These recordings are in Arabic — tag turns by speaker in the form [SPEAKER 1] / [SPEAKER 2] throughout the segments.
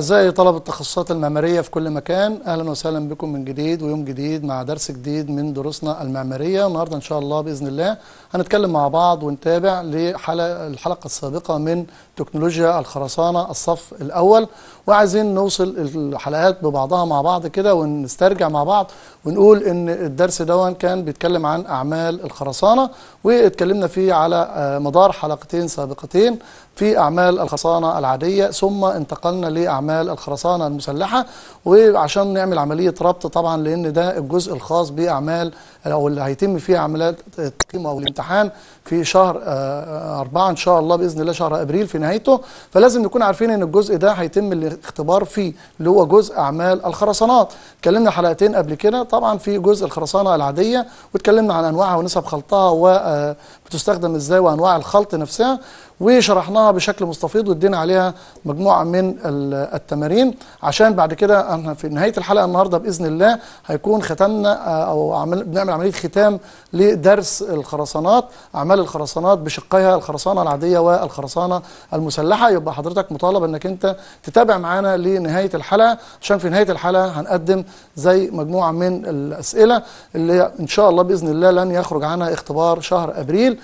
[SPEAKER 1] أعزائي طلب التخصصات المعمارية في كل مكان أهلا وسهلا بكم من جديد ويوم جديد مع درس جديد من دروسنا المعمارية النهاردة إن شاء الله بإذن الله هنتكلم مع بعض ونتابع للحلقة الحلقة السابقة من تكنولوجيا الخرسانة الصف الأول وعايزين نوصل الحلقات ببعضها مع بعض كده ونسترجع مع بعض ونقول إن الدرس دون كان بيتكلم عن أعمال الخرسانة واتكلمنا فيه على آه، مدار حلقتين سابقتين في أعمال الخرسانه العادية ثم انتقلنا لأعمال الخرسانة المسلحة وعشان نعمل عملية ربط طبعا لأن ده الجزء الخاص بأعمال أو اللي هيتم فيه عمليات التقييم أو الامتحان في شهر آه، آه، أربعة إن شاء الله بإذن الله شهر أبريل في نهايته فلازم نكون عارفين إن الجزء ده هيتم الاختبار فيه اللي هو جزء أعمال الخرسانات اتكلمنا حلقتين قبل كده طبعا في جزء الخرسانة العادية واتكلمنا عن أنواعها ونسب خلطها وبتستخدم آه، إزاي وأنواع الخلط نفسها وشرحناها بشكل مستفيض وادينا عليها مجموعه من التمارين عشان بعد كده احنا في نهايه الحلقه النهارده باذن الله هيكون ختمنا آه، او عمل بنعمل عمليه ختام لدرس الخرسانات اعمال الخرسانات بشقيها الخرسانه العاديه والخرسانه المسلحه يبقى حضرتك مطالب انك انت تتابع معانا لنهايه الحلقه عشان في نهايه الحلقه هنقدم زي مجموعه من الاسئله اللي ان شاء الله باذن الله لن يخرج عنها اختبار شهر ابريل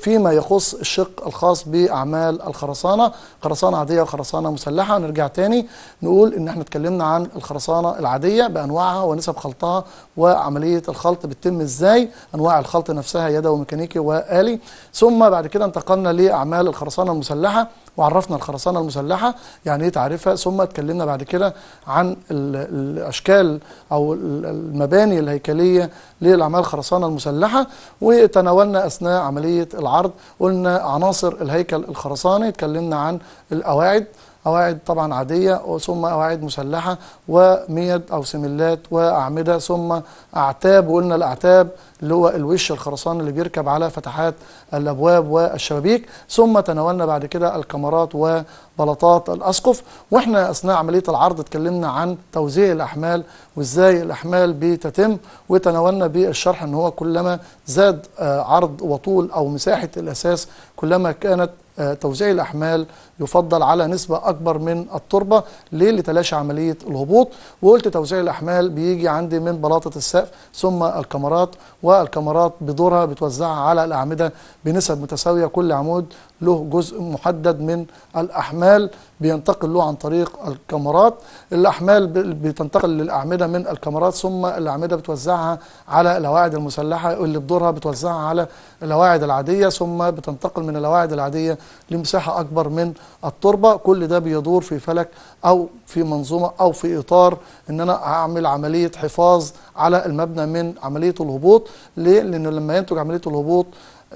[SPEAKER 1] فيما يخص الشق الخاص باعمال الخرسانه خرسانه عاديه وخرسانه مسلحه نرجع تاني نقول ان احنا اتكلمنا عن الخرسانه العاديه بانواعها ونسب خلطها وعمليه الخلط بتتم ازاي انواع الخلط نفسها يدوي وميكانيكي والي ثم بعد كده انتقلنا لاعمال الخرسانه المسلحه وعرفنا الخرسانة المسلحة يعني ايه تعريفها ثم اتكلمنا بعد كده عن الأشكال أو المباني الهيكلية للأعمال الخرسانة المسلحة وتناولنا أثناء عملية العرض قلنا عناصر الهيكل الخرساني اتكلمنا عن القواعد قواعد طبعا عادية ثم قواعد مسلحة وميد أو سملات وأعمدة ثم أعتاب وقلنا الأعتاب اللي هو الوش الخرسان اللي بيركب على فتحات الأبواب والشبابيك ثم تناولنا بعد كده الكاميرات وبلاطات الأسقف وإحنا أثناء عملية العرض اتكلمنا عن توزيع الأحمال وإزاي الأحمال بتتم وتناولنا بالشرح أن هو كلما زاد آه، عرض وطول أو مساحة الأساس كلما كانت آه، توزيع الأحمال يفضل على نسبة أكبر من التربة ليه لتلاشي عملية الهبوط وقلت توزيع الأحمال بيجي عندي من بلاطة السقف ثم الكاميرات والكاميرات بدورها بتوزعها على الأعمدة بنسب متساوية كل عمود له جزء محدد من الأحمال بينتقل له عن طريق الكاميرات الأحمال بتنتقل للأعمدة من الكاميرات ثم الأعمدة بتوزعها على الواعد المسلحة اللي بدورها بتوزعها على الواعد العادية ثم بتنتقل من الواعد العادية لمساحة أكبر من التربه كل ده بيدور في فلك او في منظومه او في اطار ان انا اعمل عمليه حفاظ على المبنى من عمليه الهبوط ليه؟ لان لما ينتج عمليه الهبوط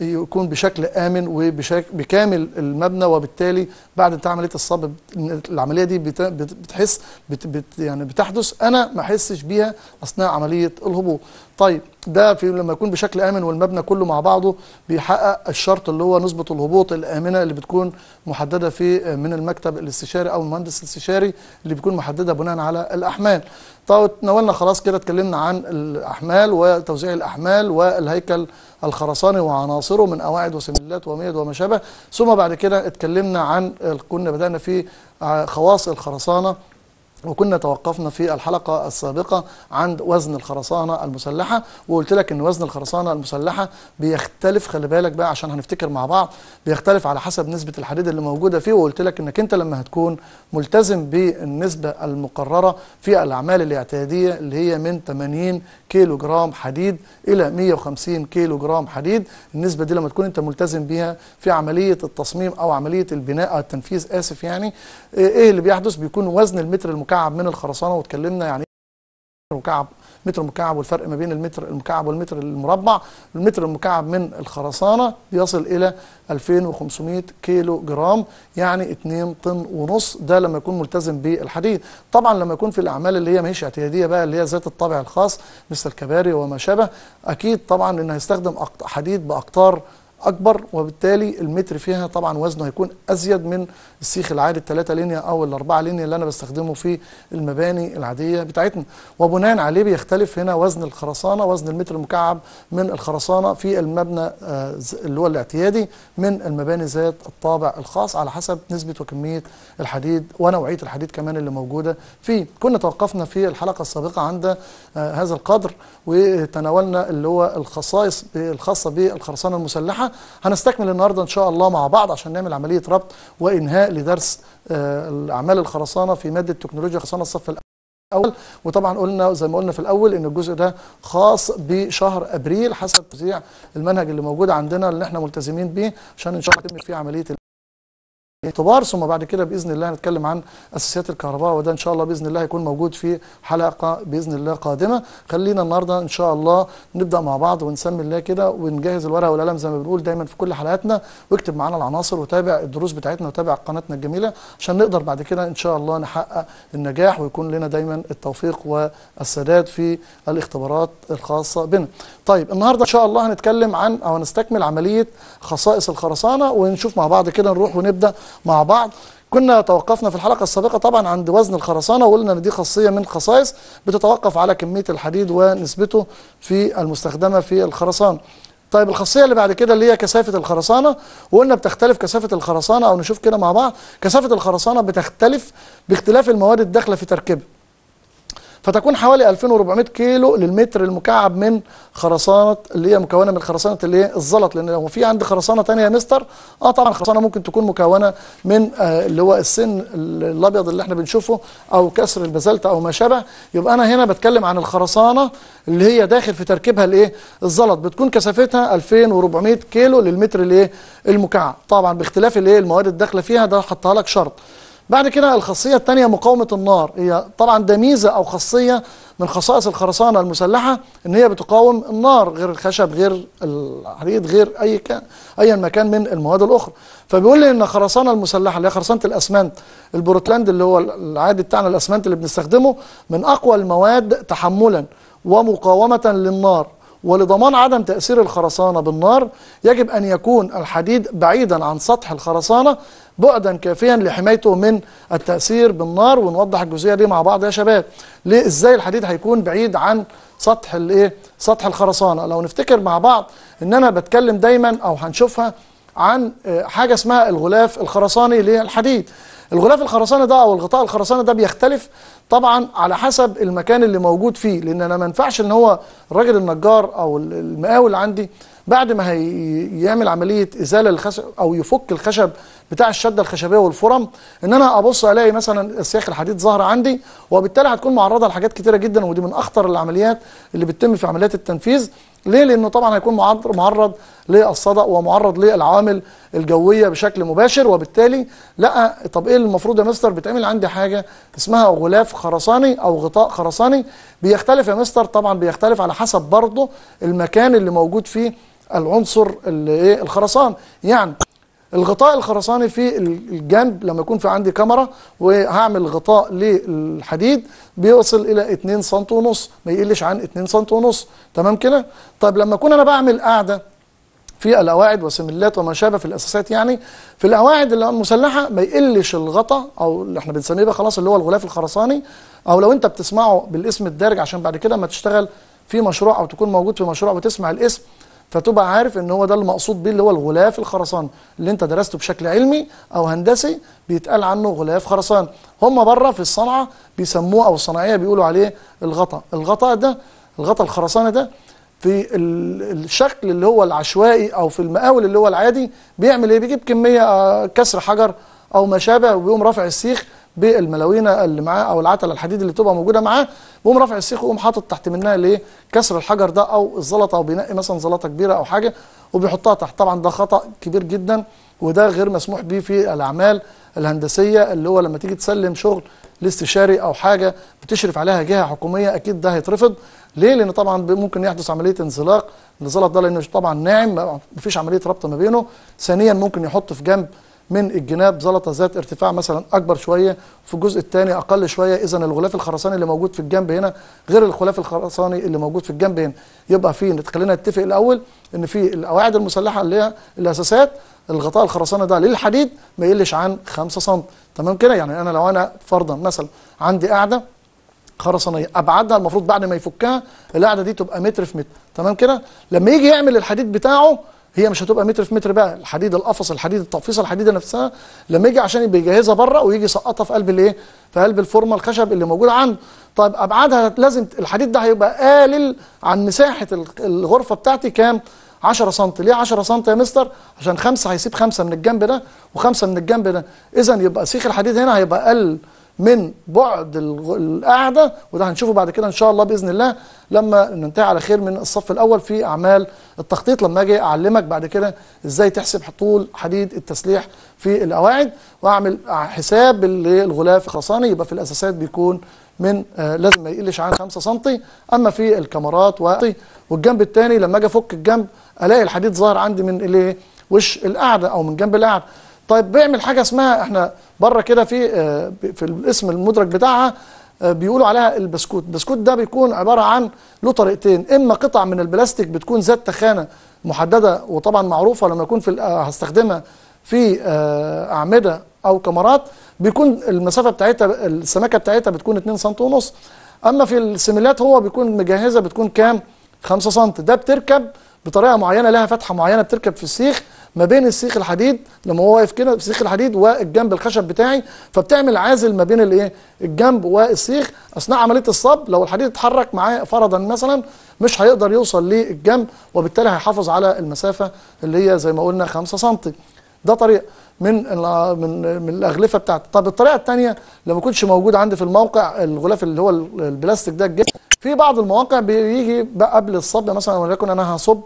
[SPEAKER 1] يكون بشكل امن وبكامل المبنى وبالتالي بعد انت عمليه الصب العمليه دي بتحس بت بت يعني بتحدث انا ما احسش بيها اثناء عمليه الهبوط طيب ده في لما يكون بشكل امن والمبنى كله مع بعضه بيحقق الشرط اللي هو نسبه الهبوط الامنه اللي بتكون محدده في من المكتب الاستشاري او المهندس الاستشاري اللي بيكون محدده بناء على الاحمال طيب تناولنا خلاص كده اتكلمنا عن الاحمال وتوزيع الاحمال والهيكل الخرساني وعناصره من قواعد وسملات وميد وما شابه ثم بعد كده اتكلمنا عن كنا بدأنا في خواص الخرسانة وكنا توقفنا في الحلقة السابقة عند وزن الخرسانة المسلحة وقلت لك ان وزن الخرسانة المسلحة بيختلف خلي بالك بقى عشان هنفتكر مع بعض بيختلف على حسب نسبة الحديد اللي موجودة فيه وقلت لك انك انت لما هتكون ملتزم بالنسبة المقررة في الاعمال الاعتيادية اللي هي من 80 كيلو جرام حديد الى 150 كيلو جرام حديد النسبة دي لما تكون انت ملتزم بيها في عملية التصميم او عملية البناء او التنفيذ اسف يعني ايه اللي بيحدث بيكون وزن المتر المكعب مكعب من الخرسانه واتكلمنا يعني إيه مكعب متر مكعب والفرق ما بين المتر المكعب والمتر المربع المتر المكعب من الخرسانه بيصل الى 2500 كيلو جرام يعني 2 طن ونص ده لما يكون ملتزم بالحديد طبعا لما يكون في الاعمال اللي هي ماهيش اعتياديه بقى اللي هي ذات الطابع الخاص مثل الكباري وما شابه اكيد طبعا انه هيستخدم حديد باقطار اكبر وبالتالي المتر فيها طبعا وزنه هيكون ازيد من السيخ العادي الثلاثه لينيا او الاربعه لينيا اللي انا بستخدمه في المباني العاديه بتاعتنا وبناء عليه بيختلف هنا وزن الخرسانه وزن المتر المكعب من الخرسانه في المبنى آه، اللي هو الاعتيادي من المباني ذات الطابع الخاص على حسب نسبه وكميه الحديد ونوعيه الحديد كمان اللي موجوده فيه كنا توقفنا في الحلقه السابقه عند آه، هذا القدر وتناولنا اللي هو الخصائص الخاصه بالخرسانه المسلحه هنستكمل النهارده ان شاء الله مع بعض عشان نعمل عمليه ربط وانهاء لدرس آه، اعمال الخرسانه في ماده تكنولوجيا خرسانه الصف الاول وطبعا قلنا زي ما قلنا في الاول ان الجزء ده خاص بشهر ابريل حسب توزيع المنهج اللي موجود عندنا اللي احنا ملتزمين بيه عشان ان شاء الله تتم فيه عمليه اعتبار ثم بعد كده باذن الله هنتكلم عن اساسيات الكهرباء وده ان شاء الله باذن الله هيكون موجود في حلقه باذن الله قادمه خلينا النهارده ان شاء الله نبدا مع بعض ونسمي الله كده ونجهز الورقه والقلم زي ما بنقول دايما في كل حلقاتنا واكتب معانا العناصر وتابع الدروس بتاعتنا وتابع قناتنا الجميله عشان نقدر بعد كده ان شاء الله نحقق النجاح ويكون لنا دايما التوفيق والسداد في الاختبارات الخاصه بنا طيب النهارده ان شاء الله هنتكلم عن او هنستكمل عمليه خصائص الخرسانه ونشوف مع بعض كده نروح ونبدا مع بعض كنا توقفنا في الحلقة السابقة طبعا عند وزن الخرسانة وقلنا ان دي خاصية من خصائص بتتوقف على كمية الحديد ونسبته في المستخدمة في الخرسانة طيب الخاصية اللي بعد كده اللي هي كثافة الخرسانة وقلنا بتختلف كثافة الخرسانة أو نشوف كده مع بعض كثافة الخرسانة بتختلف باختلاف المواد الداخلة في تركيبها فتكون حوالي 2400 كيلو للمتر المكعب من خرسانه اللي هي مكونه من خرسانه اللي هي الزلط لان لو في عندي خرسانه ثانيه يا مستر اه طبعا خرسانه ممكن تكون مكونه من آه اللي هو السن الابيض اللي احنا بنشوفه او كسر البازلت او ما شابه يبقى انا هنا بتكلم عن الخرسانه اللي هي داخل في تركيبها الايه الزلط بتكون كثافتها 2400 كيلو للمتر الايه المكعب طبعا باختلاف الايه المواد الداخله فيها ده حطها لك شرط بعد كده الخاصية الثانية مقاومة النار هي طبعا ده ميزة أو خاصية من خصائص الخرسانة المسلحة إن هي بتقاوم النار غير الخشب غير الحديد غير أي كان أي مكان من المواد الأخرى فبيقول لي إن الخرسانة المسلحة اللي هي خرسانة الأسمنت البروتلاند اللي هو العادي بتاعنا الأسمنت اللي بنستخدمه من أقوى المواد تحملا ومقاومة للنار ولضمان عدم تأثير الخرسانة بالنار يجب أن يكون الحديد بعيدا عن سطح الخرسانة بعدا كافيا لحمايته من التأثير بالنار ونوضح الجزئية دي مع بعض يا شباب ليه ازاي الحديد هيكون بعيد عن سطح الايه سطح الخرسانة لو نفتكر مع بعض ان انا بتكلم دايما او هنشوفها عن آه، حاجة اسمها الغلاف الخرساني للحديد الغلاف الخرساني ده او الغطاء الخرساني ده بيختلف طبعا على حسب المكان اللي موجود فيه لان انا ما ينفعش ان هو الراجل النجار او المقاول عندي بعد ما هيعمل عمليه ازاله الخشب او يفك الخشب بتاع الشده الخشبيه والفرم ان انا ابص الاقي مثلا السياخ الحديد ظاهره عندي وبالتالي هتكون معرضه لحاجات كتيره جدا ودي من اخطر العمليات اللي بتتم في عمليات التنفيذ ليه؟ لانه طبعا هيكون معرض للصدأ ومعرض للعوامل الجويه بشكل مباشر وبالتالي لا طب ايه المفروض يا مستر بتعمل عندي حاجه اسمها غلاف خرساني او غطاء خرساني بيختلف يا مستر طبعا بيختلف على حسب برضه المكان اللي موجود فيه العنصر الايه الخرسان يعني الغطاء الخرساني في الجنب لما يكون في عندي كاميرا وهعمل غطاء للحديد بيوصل الى 2 سم ونص ما يقلش عن 2 سم ونص تمام كده طب لما اكون انا بعمل قاعده في القواعد وسملات وما شابه في الاساسات يعني في القواعد المسلحه ما يقلش الغطاء او اللي احنا بنسميه بقى خلاص اللي هو الغلاف الخرساني او لو انت بتسمعه بالاسم الدارج عشان بعد كده ما تشتغل في مشروع او تكون موجود في مشروع وتسمع الاسم فتبقى عارف ان هو ده المقصود بيه اللي هو الغلاف الخرسان اللي انت درسته بشكل علمي او هندسي بيتقال عنه غلاف خرسان هم بره في الصنعه بيسموه او الصناعيه بيقولوا عليه الغطاء الغطاء ده الغطاء الخرسانه ده في الشكل اللي هو العشوائي او في المقاول اللي هو العادي بيعمل ايه بيجيب كميه آه، كسر حجر او ما شابه وبيقوم رافع السيخ بالملاوينه اللي معاه او العتله الحديد اللي تبقى موجوده معاه بيقوم رافع السيخ ويقوم حاطط تحت منها الايه كسر الحجر ده او الزلطه او بينقي مثلا زلطه كبيره او حاجه وبيحطها تحت طبعا ده خطا كبير جدا وده غير مسموح به في الاعمال الهندسيه اللي هو لما تيجي تسلم شغل لاستشاري او حاجه بتشرف عليها جهه حكوميه اكيد ده هيترفض ليه لان طبعا ممكن يحدث عمليه انزلاق الزلط ده لانه طبعا ناعم مفيش عمليه ربط ما بينه ثانيا ممكن يحط في جنب من الجناب زلطه ذات ارتفاع مثلا اكبر شويه في الجزء الثاني اقل شويه اذا الغلاف الخرساني اللي موجود في الجنب هنا غير الغلاف الخرساني اللي موجود في الجنب هنا يبقى في خلينا نتفق الاول ان في القواعد المسلحه اللي هي الاساسات الغطاء الخرساني ده للحديد ما يقلش عن 5 سم تمام كده يعني انا لو انا فرضا مثلا عندي قاعده خرسانيه ابعادها المفروض بعد ما يفكها القاعده دي تبقى متر في متر تمام كده لما يجي يعمل الحديد بتاعه هي مش هتبقى متر في متر بقى الحديد القفص الحديد التقفيصه الحديده نفسها لما يجي عشان بيجهزها يجهزها بره ويجي يسقطها في قلب الايه في قلب الفورمه الخشب اللي موجود عنده طيب ابعادها لازم الحديد ده هيبقى قالل عن مساحه الغرفه بتاعتي كام 10 سم ليه 10 سم يا مستر عشان خمسه هيسيب خمسه من الجنب ده وخمسه من الجنب ده اذا يبقى سيخ الحديد هنا هيبقى اقل من بعد القعدة وده هنشوفه بعد كده إن شاء الله بإذن الله لما ننتهي على خير من الصف الأول في أعمال التخطيط لما أجي أعلمك بعد كده إزاي تحسب طول حديد التسليح في القواعد وأعمل حساب للغلاف خرساني يبقى في الأساسات بيكون من آه، لازم ما يقلش عن 5 سم اما في الكاميرات والجنب الثاني لما اجي افك الجنب الاقي الحديد ظاهر عندي من الايه وش القعده او من جنب القعده طيب بيعمل حاجه اسمها احنا بره كده في آه، في الاسم المدرج بتاعها آه، بيقولوا عليها البسكوت البسكوت ده بيكون عباره عن له طريقتين اما قطع من البلاستيك بتكون ذات تخانه محدده وطبعا معروفه لما يكون في آه، هستخدمها في اعمده او كمرات بيكون المسافه بتاعتها السمكه بتاعتها بتكون 2 سم ونص اما في السيميلات هو بيكون مجهزه بتكون كام 5 سم ده بتركب بطريقه معينه لها فتحه معينه بتركب في السيخ ما بين السيخ الحديد لما هو واقف كده سيخ الحديد والجنب الخشب بتاعي فبتعمل عازل ما بين الايه الجنب والسيخ اثناء عمليه الصب لو الحديد اتحرك معاه فرضا مثلا مش هيقدر يوصل للجنب وبالتالي هيحافظ على المسافه اللي هي زي ما قلنا 5 سم ده طريق من من من الاغلفه بتاعتي طب الطريقه الثانيه لما كنتش موجود عندي في الموقع الغلاف اللي هو البلاستيك ده الجسم في بعض المواقع بيجي بقى قبل الصب مثلا وليكن انا هصب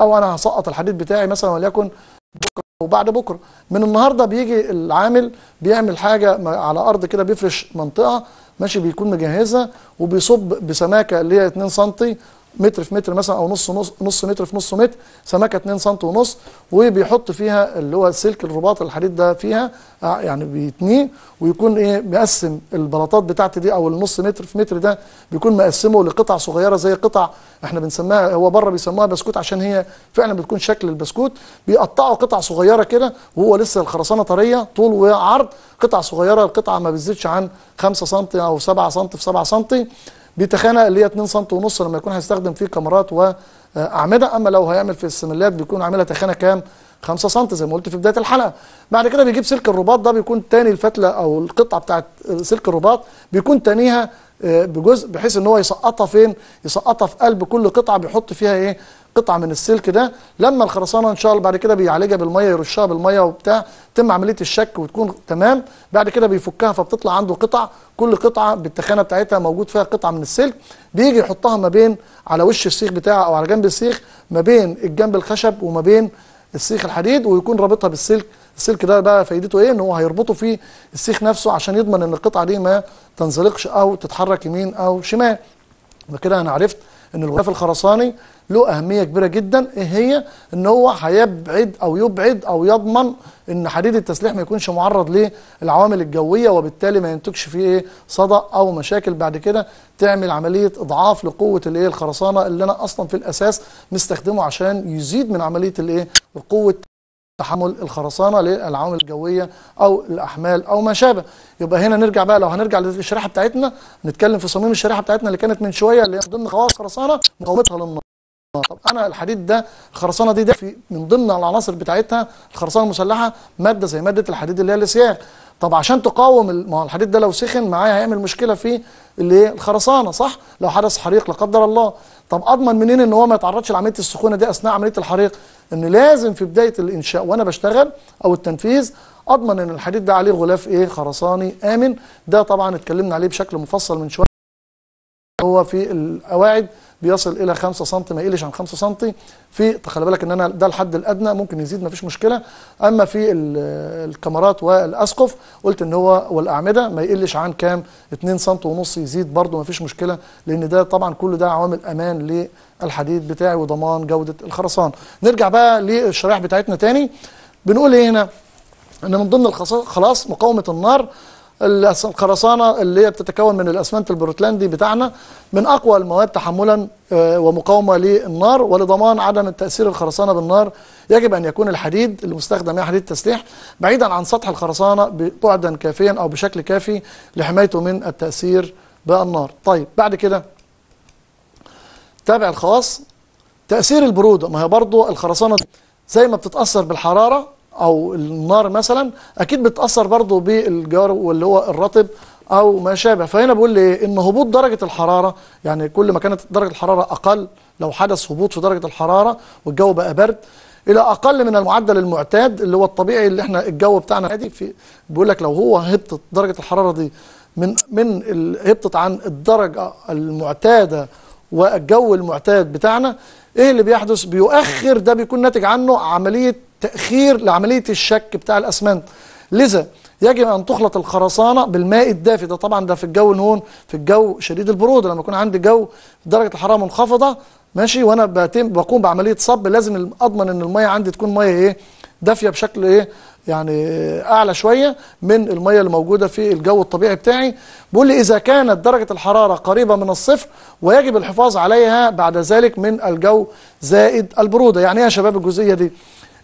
[SPEAKER 1] او انا هسقط الحديد بتاعي مثلا وليكن بكره وبعد بكره من النهارده بيجي العامل بيعمل حاجه على ارض كده بيفرش منطقه ماشي بيكون مجهزها وبيصب بسماكه اللي هي 2 سم متر في متر مثلا او نص نص نص متر في نص متر سمكه 2 سم ونص وبيحط فيها اللي هو سلك الرباط الحديد ده فيها آه، يعني بيتنيه ويكون ايه مقسم البلاطات بتاعتي دي او النص متر في متر ده بيكون مقسمه لقطع صغيره زي قطع احنا بنسميها هو بره بيسموها بسكوت عشان هي فعلا بتكون شكل البسكوت بيقطعوا قطع صغيره كده وهو لسه الخرسانه طريه طول وعرض قطع صغيره القطعه ما بتزيدش عن 5 سم او 7 سم في 7 سم بتخانه اللي هي 2 سم ونص لما يكون هيستخدم فيه كاميرات واعمده اما لو هيعمل في السملات بيكون عاملها تخانه كام 5 سم زي ما قلت في بدايه الحلقه بعد كده بيجيب سلك الرباط ده بيكون تاني الفتله او القطعه بتاعه سلك الرباط بيكون تانيها آه، بجزء بحيث ان هو يسقطها فين يسقطها في قلب كل قطعه بيحط فيها ايه قطعه من السلك ده لما الخرسانه ان شاء الله بعد كده بيعالجها بالميه يرشها بالميه وبتاع تم عمليه الشك وتكون تمام بعد كده بيفكها فبتطلع عنده قطع كل قطعه بالتخانه بتاعتها موجود فيها قطعه من السلك بيجي يحطها ما بين على وش السيخ بتاعه او على جنب السيخ ما بين الجنب الخشب وما بين السيخ الحديد ويكون رابطها بالسلك السلك ده بقى فايدته ايه ان هو هيربطه في السيخ نفسه عشان يضمن ان القطعه دي ما تنزلقش او تتحرك يمين او شمال وكده انا عرفت ان الغلاف الخرساني له اهميه كبيره جدا ايه هي ان هو هيبعد او يبعد او يضمن ان حديد التسليح ما يكونش معرض للعوامل الجويه وبالتالي ما ينتجش فيه ايه صدى او مشاكل بعد كده تعمل عمليه اضعاف لقوه الايه الخرسانه اللي انا اصلا في الاساس مستخدمه عشان يزيد من عمليه الايه قوه تحمل الخرسانه للعوامل الجويه او الاحمال او ما شابه يبقى هنا نرجع بقى لو هنرجع للشريحه بتاعتنا نتكلم في صميم الشريحه بتاعتنا اللي كانت من شويه اللي ضمن خواص خرسانه مقاومتها للنار طب انا الحديد ده الخرسانه دي ده في من ضمن العناصر بتاعتها الخرسانه المسلحه ماده زي ماده الحديد اللي هي الاسياخ طب عشان تقاوم ما هو الحديد ده لو سخن معايا هيعمل مشكله في اللي الخرسانه صح لو حدث حريق لا قدر الله طب اضمن منين ان هو ما يتعرضش لعمليه السخونه دي اثناء عمليه الحريق ان لازم في بدايه الانشاء وانا بشتغل او التنفيذ اضمن ان الحديد ده عليه غلاف ايه خرساني امن ده طبعا اتكلمنا عليه بشكل مفصل من شويه هو في القواعد بيصل الى 5 سم ما يقلش عن 5 سم في خلي بالك ان انا ده الحد الادنى ممكن يزيد ما فيش مشكله اما في الكاميرات والاسقف قلت ان هو والاعمده ما يقلش عن كام 2 سم ونص يزيد برده ما فيش مشكله لان ده طبعا كل ده عوامل امان للحديد بتاعي وضمان جوده الخرسان نرجع بقى للشرائح بتاعتنا تاني بنقول ايه هنا ان من ضمن الخلاص مقاومه النار الخرسانه اللي هي بتتكون من الاسمنت البروتلندي بتاعنا من اقوى المواد تحملا آه، ومقاومه للنار ولضمان عدم تاثير الخرسانه بالنار يجب ان يكون الحديد المستخدم يا يعني حديد تسليح بعيدا عن سطح الخرسانه بعدا كافيا او بشكل كافي لحمايته من التاثير بالنار. طيب بعد كده تابع الخواص تاثير البروده ما هي برضه الخرسانه زي ما بتتاثر بالحراره أو النار مثلا أكيد بتأثر برضه بالجار واللي هو الرطب أو ما شابه فهنا بيقول لي إن هبوط درجة الحرارة يعني كل ما كانت درجة الحرارة أقل لو حدث هبوط في درجة الحرارة والجو بقى برد الى اقل من المعدل المعتاد اللي هو الطبيعي اللي احنا الجو بتاعنا عادي في بيقول لك لو هو هبطت درجه الحراره دي من من هبطت عن الدرجه المعتاده والجو المعتاد بتاعنا ايه اللي بيحدث بيؤخر ده بيكون ناتج عنه عمليه تأخير لعملية الشك بتاع الأسمنت لذا يجب أن تخلط الخرسانة بالماء الدافي ده طبعا ده في الجو نون في الجو شديد البرودة لما يكون عندي جو درجة الحرارة منخفضة ماشي وأنا بتم بقوم بعملية صب لازم أضمن إن المية عندي تكون مية إيه دافية بشكل إيه يعني اعلى شويه من الميه اللي موجوده في الجو الطبيعي بتاعي بيقول لي اذا كانت درجه الحراره قريبه من الصفر ويجب الحفاظ عليها بعد ذلك من الجو زائد البروده يعني ايه يا شباب الجزئيه دي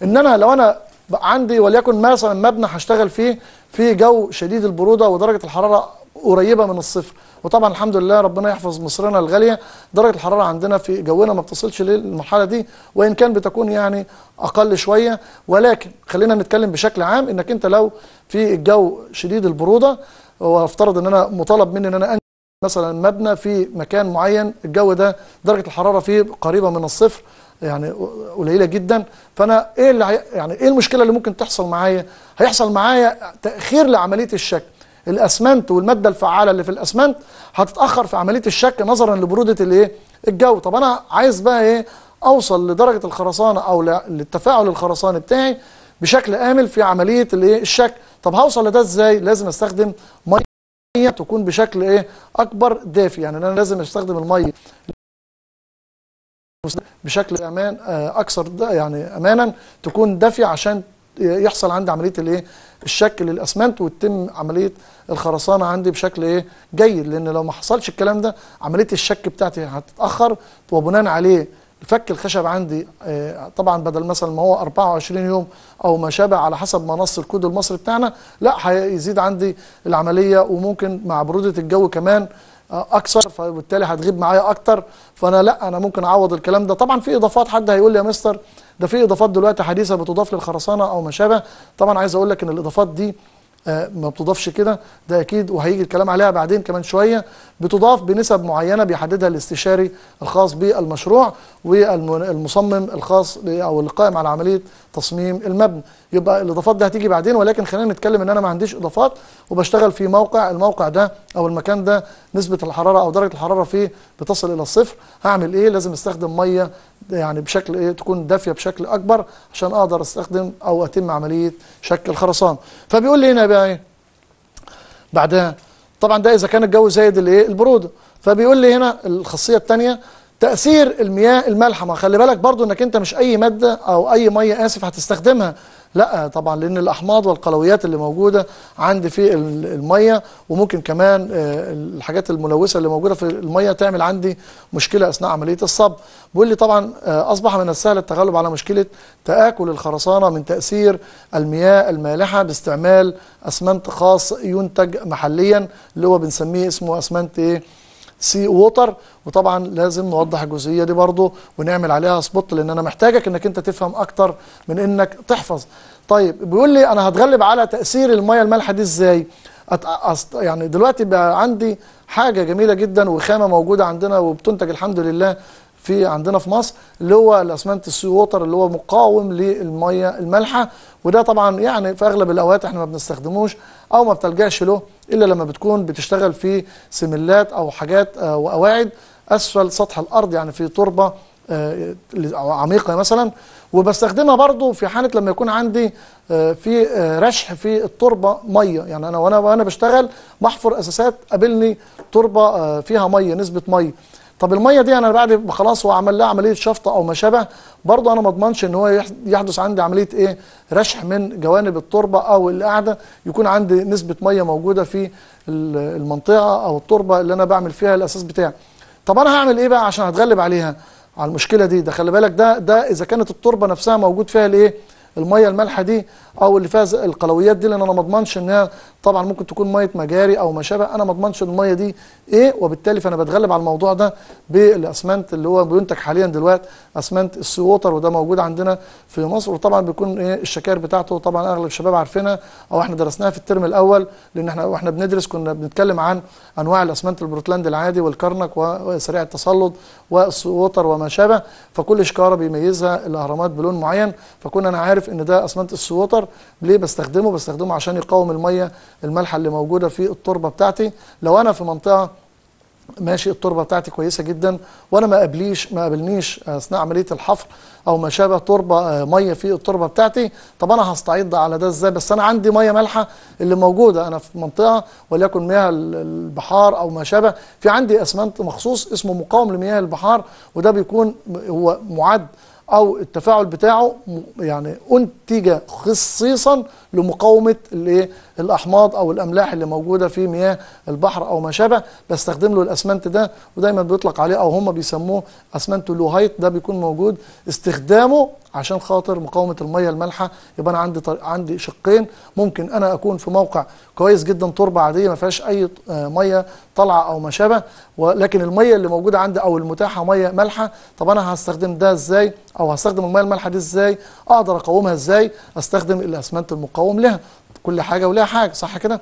[SPEAKER 1] ان انا لو انا عندي وليكن مثلا مبنى هشتغل فيه في جو شديد البروده ودرجه الحراره قريبه من الصفر وطبعا الحمد لله ربنا يحفظ مصرنا الغاليه درجه الحراره عندنا في جونا ما بتصلش للمرحله دي وان كان بتكون يعني اقل شويه ولكن خلينا نتكلم بشكل عام انك انت لو في الجو شديد البروده وافترض ان انا مطالب مني ان انا مثلا مبنى في مكان معين الجو ده درجه الحراره فيه قريبه من الصفر يعني قليله جدا فانا ايه اللي يعني ايه المشكله اللي ممكن تحصل معايا هيحصل معايا تاخير لعمليه الشك الاسمنت والماده الفعاله اللي في الاسمنت هتتاخر في عمليه الشك نظرا لبروده الايه الجو طب انا عايز بقى ايه اوصل لدرجه الخرسانه او للتفاعل الخرساني بتاعي بشكل امن في عمليه الايه الشك طب هوصل لده ازاي لازم استخدم ميه تكون بشكل ايه اكبر دافي يعني انا لازم استخدم الميه بشكل امان آه، اكثر يعني امانا تكون دافيه عشان يحصل عندي عمليه الايه الشك للاسمنت وتتم عمليه الخرسانه عندي بشكل ايه جيد لان لو ما حصلش الكلام ده عمليه الشك بتاعتي هتتاخر وبناء عليه الفك الخشب عندي آه، طبعا بدل مثلا ما هو 24 يوم او ما شابه على حسب ما نص الكود المصري بتاعنا لا هيزيد عندي العمليه وممكن مع بروده الجو كمان اكثر فبالتالي هتغيب معايا اكتر فانا لا انا ممكن اعوض الكلام ده طبعا في اضافات حد هيقول لي يا مستر ده في اضافات دلوقتي حديثه بتضاف للخرسانه او ما شابه طبعا عايز اقول لك ان الاضافات دي آه، ما بتضافش كده ده اكيد وهيجي الكلام عليها بعدين كمان شويه بتضاف بنسب معينه بيحددها الاستشاري الخاص بالمشروع والمصمم الخاص او القائم على عمليه تصميم المبنى يبقى الاضافات دي هتيجي بعدين ولكن خلينا نتكلم ان انا ما عنديش اضافات وبشتغل في موقع الموقع ده او المكان ده نسبه الحراره او درجه الحراره فيه بتصل الى الصفر هعمل ايه لازم استخدم ميه يعني بشكل ايه تكون دافيه بشكل اكبر عشان اقدر استخدم او اتم عمليه شك الخرسانه فبيقول لي هنا بقى ايه بعدها طبعا ده اذا كان الجو زايد الايه البروده فبيقول لي هنا الخاصيه الثانيه تاثير المياه المالحه ما خلي بالك برضو انك انت مش اي ماده او اي ميه اسف هتستخدمها لا طبعا لان الاحماض والقلويات اللي موجوده عندي في الميه وممكن كمان آه، الحاجات الملوثه اللي موجوده في الميه تعمل عندي مشكله اثناء عمليه الصب بيقول لي طبعا آه، اصبح من السهل التغلب على مشكله تاكل الخرسانه من تاثير المياه المالحه باستعمال اسمنت خاص ينتج محليا اللي هو بنسميه اسمه اسمنت ايه سي ووتر وطبعا لازم نوضح الجزئيه دي برضو ونعمل عليها سبوت لان انا محتاجك انك انت تفهم اكتر من انك تحفظ طيب بيقول لي انا هتغلب على تاثير الميه المالحه دي ازاي يعني دلوقتي بقى عندي حاجه جميله جدا وخامه موجوده عندنا وبتنتج الحمد لله في عندنا في مصر اللي هو الاسمنت السي ووتر اللي هو مقاوم للميه المالحه وده طبعا يعني في اغلب الاوقات احنا ما بنستخدموش او ما بتلجاش له الا لما بتكون بتشتغل في سملات او حاجات آه، وقواعد اسفل سطح الارض يعني في تربه آه، عميقه مثلا وبستخدمها برضو في حاله لما يكون عندي آه، في رشح في التربه ميه يعني انا وانا وانا بشتغل بحفر اساسات قابلني تربه فيها ميه نسبه ميه طب الميه دي انا بعد ما خلاص هو عمل لها عمليه شفطه او ما شابه برضه انا ما اضمنش ان هو يحدث عندي عمليه ايه رشح من جوانب التربه او القاعده يكون عندي نسبه ميه موجوده في المنطقه او التربه اللي انا بعمل فيها الاساس بتاعي طب انا هعمل ايه بقى عشان اتغلب عليها على المشكله دي ده خلي بالك ده ده اذا كانت التربه نفسها موجود فيها الايه الميه المالحه دي او اللي فيها القلويات دي لان انا ما اضمنش انها طبعا ممكن تكون ميه مجاري او ما شابه انا ما اضمنش الميه دي ايه وبالتالي فانا بتغلب على الموضوع ده بالاسمنت اللي هو بينتج حاليا دلوقتي اسمنت السي ووتر وده موجود عندنا في مصر وطبعا بيكون ايه الشكاير بتاعته طبعا اغلب الشباب عارفينها او احنا درسناها في الترم الاول لان احنا واحنا بندرس كنا بنتكلم عن انواع الاسمنت البروتلاند العادي والكرنك وسريع التصلد والسي ووتر وما شابه فكل شكاره بيميزها الاهرامات بلون معين فكنا انا عارف ان ده اسمنت السي ووتر ليه بستخدمه بستخدمه عشان يقاوم الميه المالحه اللي موجوده في التربه بتاعتي لو انا في منطقه ماشي التربه بتاعتي كويسه جدا وانا ما قابليش ما قابلنيش اثناء عمليه الحفر او ما شابه تربه آه، ميه في التربه بتاعتي طب انا هستعيض على ده ازاي بس انا عندي ميه مالحه اللي موجوده انا في منطقه وليكن مياه البحار او ما شابه في عندي اسمنت مخصوص اسمه مقاوم لمياه البحار وده بيكون هو معد او التفاعل بتاعه يعني انتج خصيصا لمقاومه الايه الاحماض او الاملاح اللي موجوده في مياه البحر او ما شابه بستخدم له الاسمنت ده ودايما بيطلق عليه او هم بيسموه اسمنت لوهايت ده بيكون موجود استخدامه عشان خاطر مقاومه الميه المالحه يبقى انا عندي طر... عندي شقين ممكن انا اكون في موقع كويس جدا تربه عاديه ما فيهاش اي آه، ميه طالعه او ما شابه ولكن الميه اللي موجوده عندي او المتاحه ميه مالحه طب انا هستخدم ده ازاي او هستخدم الميه المالحه دي ازاي اقدر اقاومها ازاي استخدم الاسمنت المقاوم لها كل حاجه ولها حاجه صح كده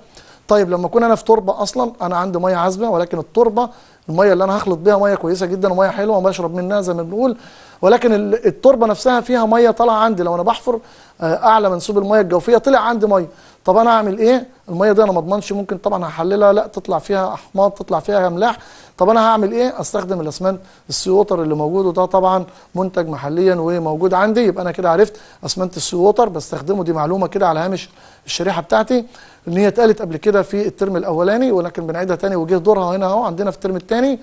[SPEAKER 1] طيب لما اكون انا في تربه اصلا انا عندي ميه عذبه ولكن التربه الميه اللي انا هخلط بيها ميه كويسه جدا وميه حلوه وبشرب منها زي ما بنقول ولكن التربه نفسها فيها ميه طالعه عندي لو انا بحفر آه، اعلى منسوب الميه الجوفيه طلع عندي ميه طب انا اعمل ايه الميه دي انا ما اضمنش ممكن طبعا هحللها لا تطلع فيها احماض تطلع فيها املاح طب انا هعمل ايه استخدم الاسمنت السيوتر اللي موجود وده طبعا منتج محليا وموجود عندي يبقى انا كده عرفت اسمنت السيوتر بستخدمه دي معلومه كده على هامش الشريحه بتاعتي ان هي اتقالت قبل كده في الترم الاولاني ولكن بنعيدها تاني وجه دورها هنا اهو عندنا في الترم الثاني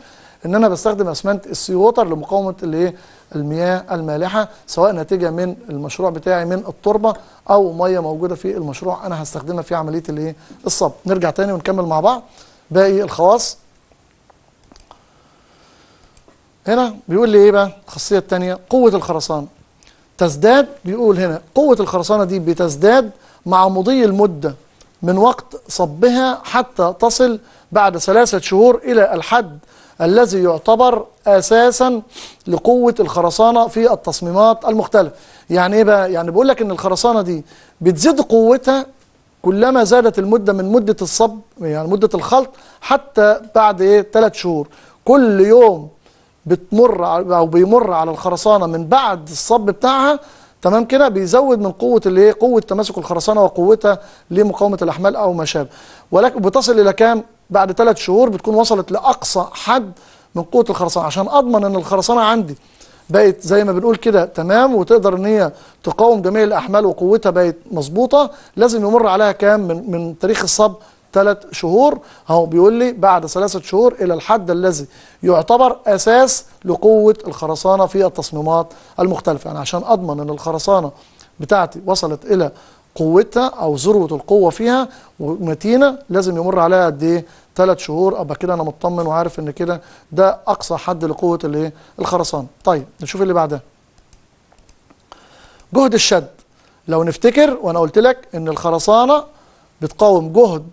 [SPEAKER 1] ان انا بستخدم اسمنت السي ووتر لمقاومه الايه المياه المالحه سواء ناتجه من المشروع بتاعي من التربه او ميه موجوده في المشروع انا هستخدمها في عمليه الايه الصب نرجع تاني ونكمل مع بعض باقي الخواص هنا بيقول لي ايه بقى الخاصيه الثانيه قوه الخرسانه تزداد بيقول هنا قوه الخرسانه دي بتزداد مع مضي المده من وقت صبها حتى تصل بعد ثلاثة شهور إلى الحد الذي يعتبر أساسا لقوة الخرسانة في التصميمات المختلفة يعني إيه بقى؟ يعني بقول لك إن الخرسانة دي بتزيد قوتها كلما زادت المدة من مدة الصب يعني مدة الخلط حتى بعد إيه ثلاث شهور كل يوم بتمر أو بيمر على الخرسانة من بعد الصب بتاعها تمام كده بيزود من قوه الايه قوه تماسك الخرسانه وقوتها لمقاومه الاحمال او ما شابه ولكن بتصل الى كام بعد ثلاث شهور بتكون وصلت لاقصى حد من قوه الخرسانه عشان اضمن ان الخرسانه عندي بقت زي ما بنقول كده تمام وتقدر ان هي تقاوم جميع الاحمال وقوتها بقت مظبوطه لازم يمر عليها كام من من تاريخ الصب ثلاث شهور اهو بيقول لي بعد ثلاثه شهور الى الحد الذي يعتبر اساس لقوه الخرسانه في التصميمات المختلفه يعني عشان اضمن ان الخرسانه بتاعتي وصلت الى قوتها او ذروه القوه فيها ومتينه لازم يمر عليها قد ايه ثلاث شهور ابقى كده انا مطمن وعارف ان كده ده اقصى حد لقوه الايه الخرسانه طيب نشوف اللي بعدها جهد الشد لو نفتكر وانا قلت لك ان الخرسانه بتقاوم جهد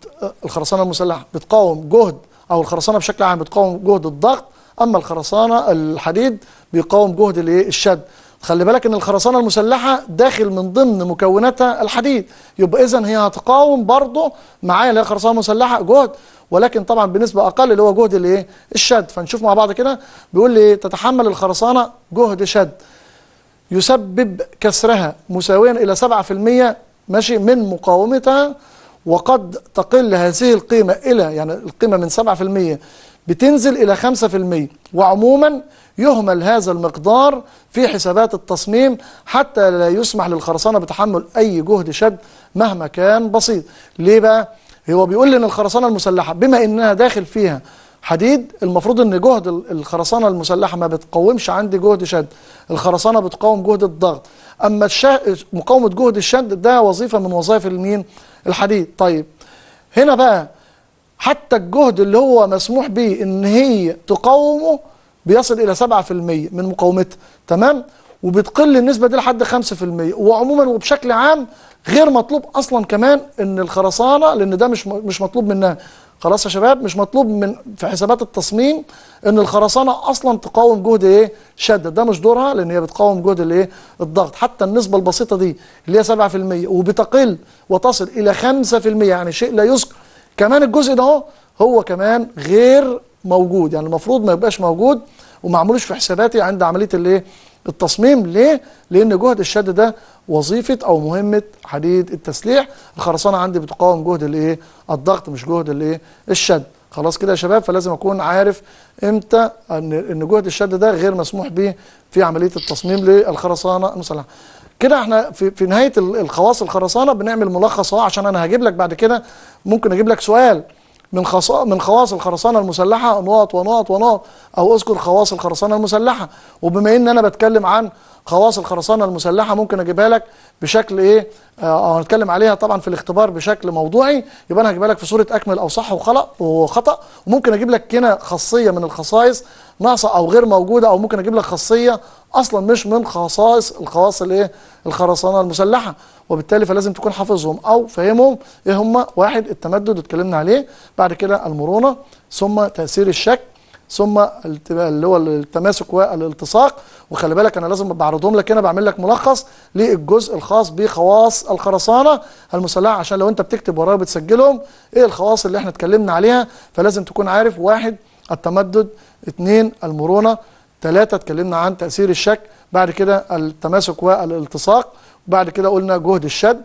[SPEAKER 1] الخرسانه المسلحه بتقاوم جهد او الخرسانه بشكل عام بتقاوم جهد الضغط اما الخرسانه الحديد بيقاوم جهد الايه الشد خلي بالك ان الخرسانه المسلحه داخل من ضمن مكوناتها الحديد يبقى اذا هي هتقاوم برضه معايا اللي هي خرسانه مسلحه جهد ولكن طبعا بنسبه اقل اللي هو جهد الايه الشد فنشوف مع بعض كده بيقول لي تتحمل الخرسانه جهد شد يسبب كسرها مساويا الى 7% ماشي من مقاومتها وقد تقل هذه القيمه الى يعني القيمه من 7% بتنزل إلى 5% وعموما يهمل هذا المقدار في حسابات التصميم حتى لا يسمح للخرسانة بتحمل أي جهد شد مهما كان بسيط ليه بقى؟ هو بيقول لي إن الخرسانة المسلحة بما إنها داخل فيها حديد المفروض ان جهد الخرسانه المسلحه ما بتقاومش عندي جهد شد الخرسانه بتقاوم جهد الضغط اما مقاومه جهد الشد ده وظيفه من وظائف المين الحديد طيب هنا بقى حتى الجهد اللي هو مسموح به ان هي تقاومه بيصل الى 7% من مقاومتها تمام وبتقل النسبه دي لحد 5% وعموما وبشكل عام غير مطلوب اصلا كمان ان الخرسانه لان ده مش مش مطلوب منها خلاص يا شباب مش مطلوب من في حسابات التصميم ان الخرسانه اصلا تقاوم جهد ايه شده ده مش دورها لان هي بتقاوم جهد الايه الضغط حتى النسبه البسيطه دي اللي هي 7% وبتقل وتصل الى 5% يعني شيء لا يذكر كمان الجزء ده هو, هو كمان غير موجود يعني المفروض ما يبقاش موجود وما عملوش في حساباتي عند عمليه الايه التصميم ليه لان جهد الشد ده وظيفه او مهمه حديد التسليح الخرسانه عندي بتقاوم جهد الايه الضغط مش جهد الايه الشد خلاص كده يا شباب فلازم اكون عارف امتى ان جهد الشد ده غير مسموح به في عمليه التصميم للخرسانه المسلحه كده احنا في, في نهايه الخواص الخرسانه بنعمل ملخص اهو عشان انا هجيب لك بعد كده ممكن اجيب لك سؤال من خص... من خواص الخرسانه المسلحه نقط ونقط ونقط او اذكر خواص الخرسانه المسلحه وبما ان انا بتكلم عن خواص الخرسانه المسلحه ممكن اجيبها لك بشكل ايه آه،, اه هنتكلم عليها طبعا في الاختبار بشكل موضوعي يبقى انا هجيبها لك في صوره اكمل او صح وخلق وخطا وممكن اجيب لك هنا خاصيه من الخصائص ناقصه او غير موجوده او ممكن اجيب لك خاصيه اصلا مش من خصائص الخواص الايه الخرسانه المسلحه وبالتالي فلازم تكون حافظهم او فاهمهم ايه هم واحد التمدد اتكلمنا عليه بعد كده المرونه ثم تاثير الشك ثم اللي هو التماسك والالتصاق وخلي بالك انا لازم بعرضهم لك هنا بعمل لك ملخص للجزء الخاص بخواص الخرسانه المسلحه عشان لو انت بتكتب ورايا بتسجلهم ايه الخواص اللي احنا اتكلمنا عليها فلازم تكون عارف واحد التمدد اثنين المرونه ثلاثه اتكلمنا عن تاثير الشك بعد كده التماسك والالتصاق بعد كده قلنا جهد الشد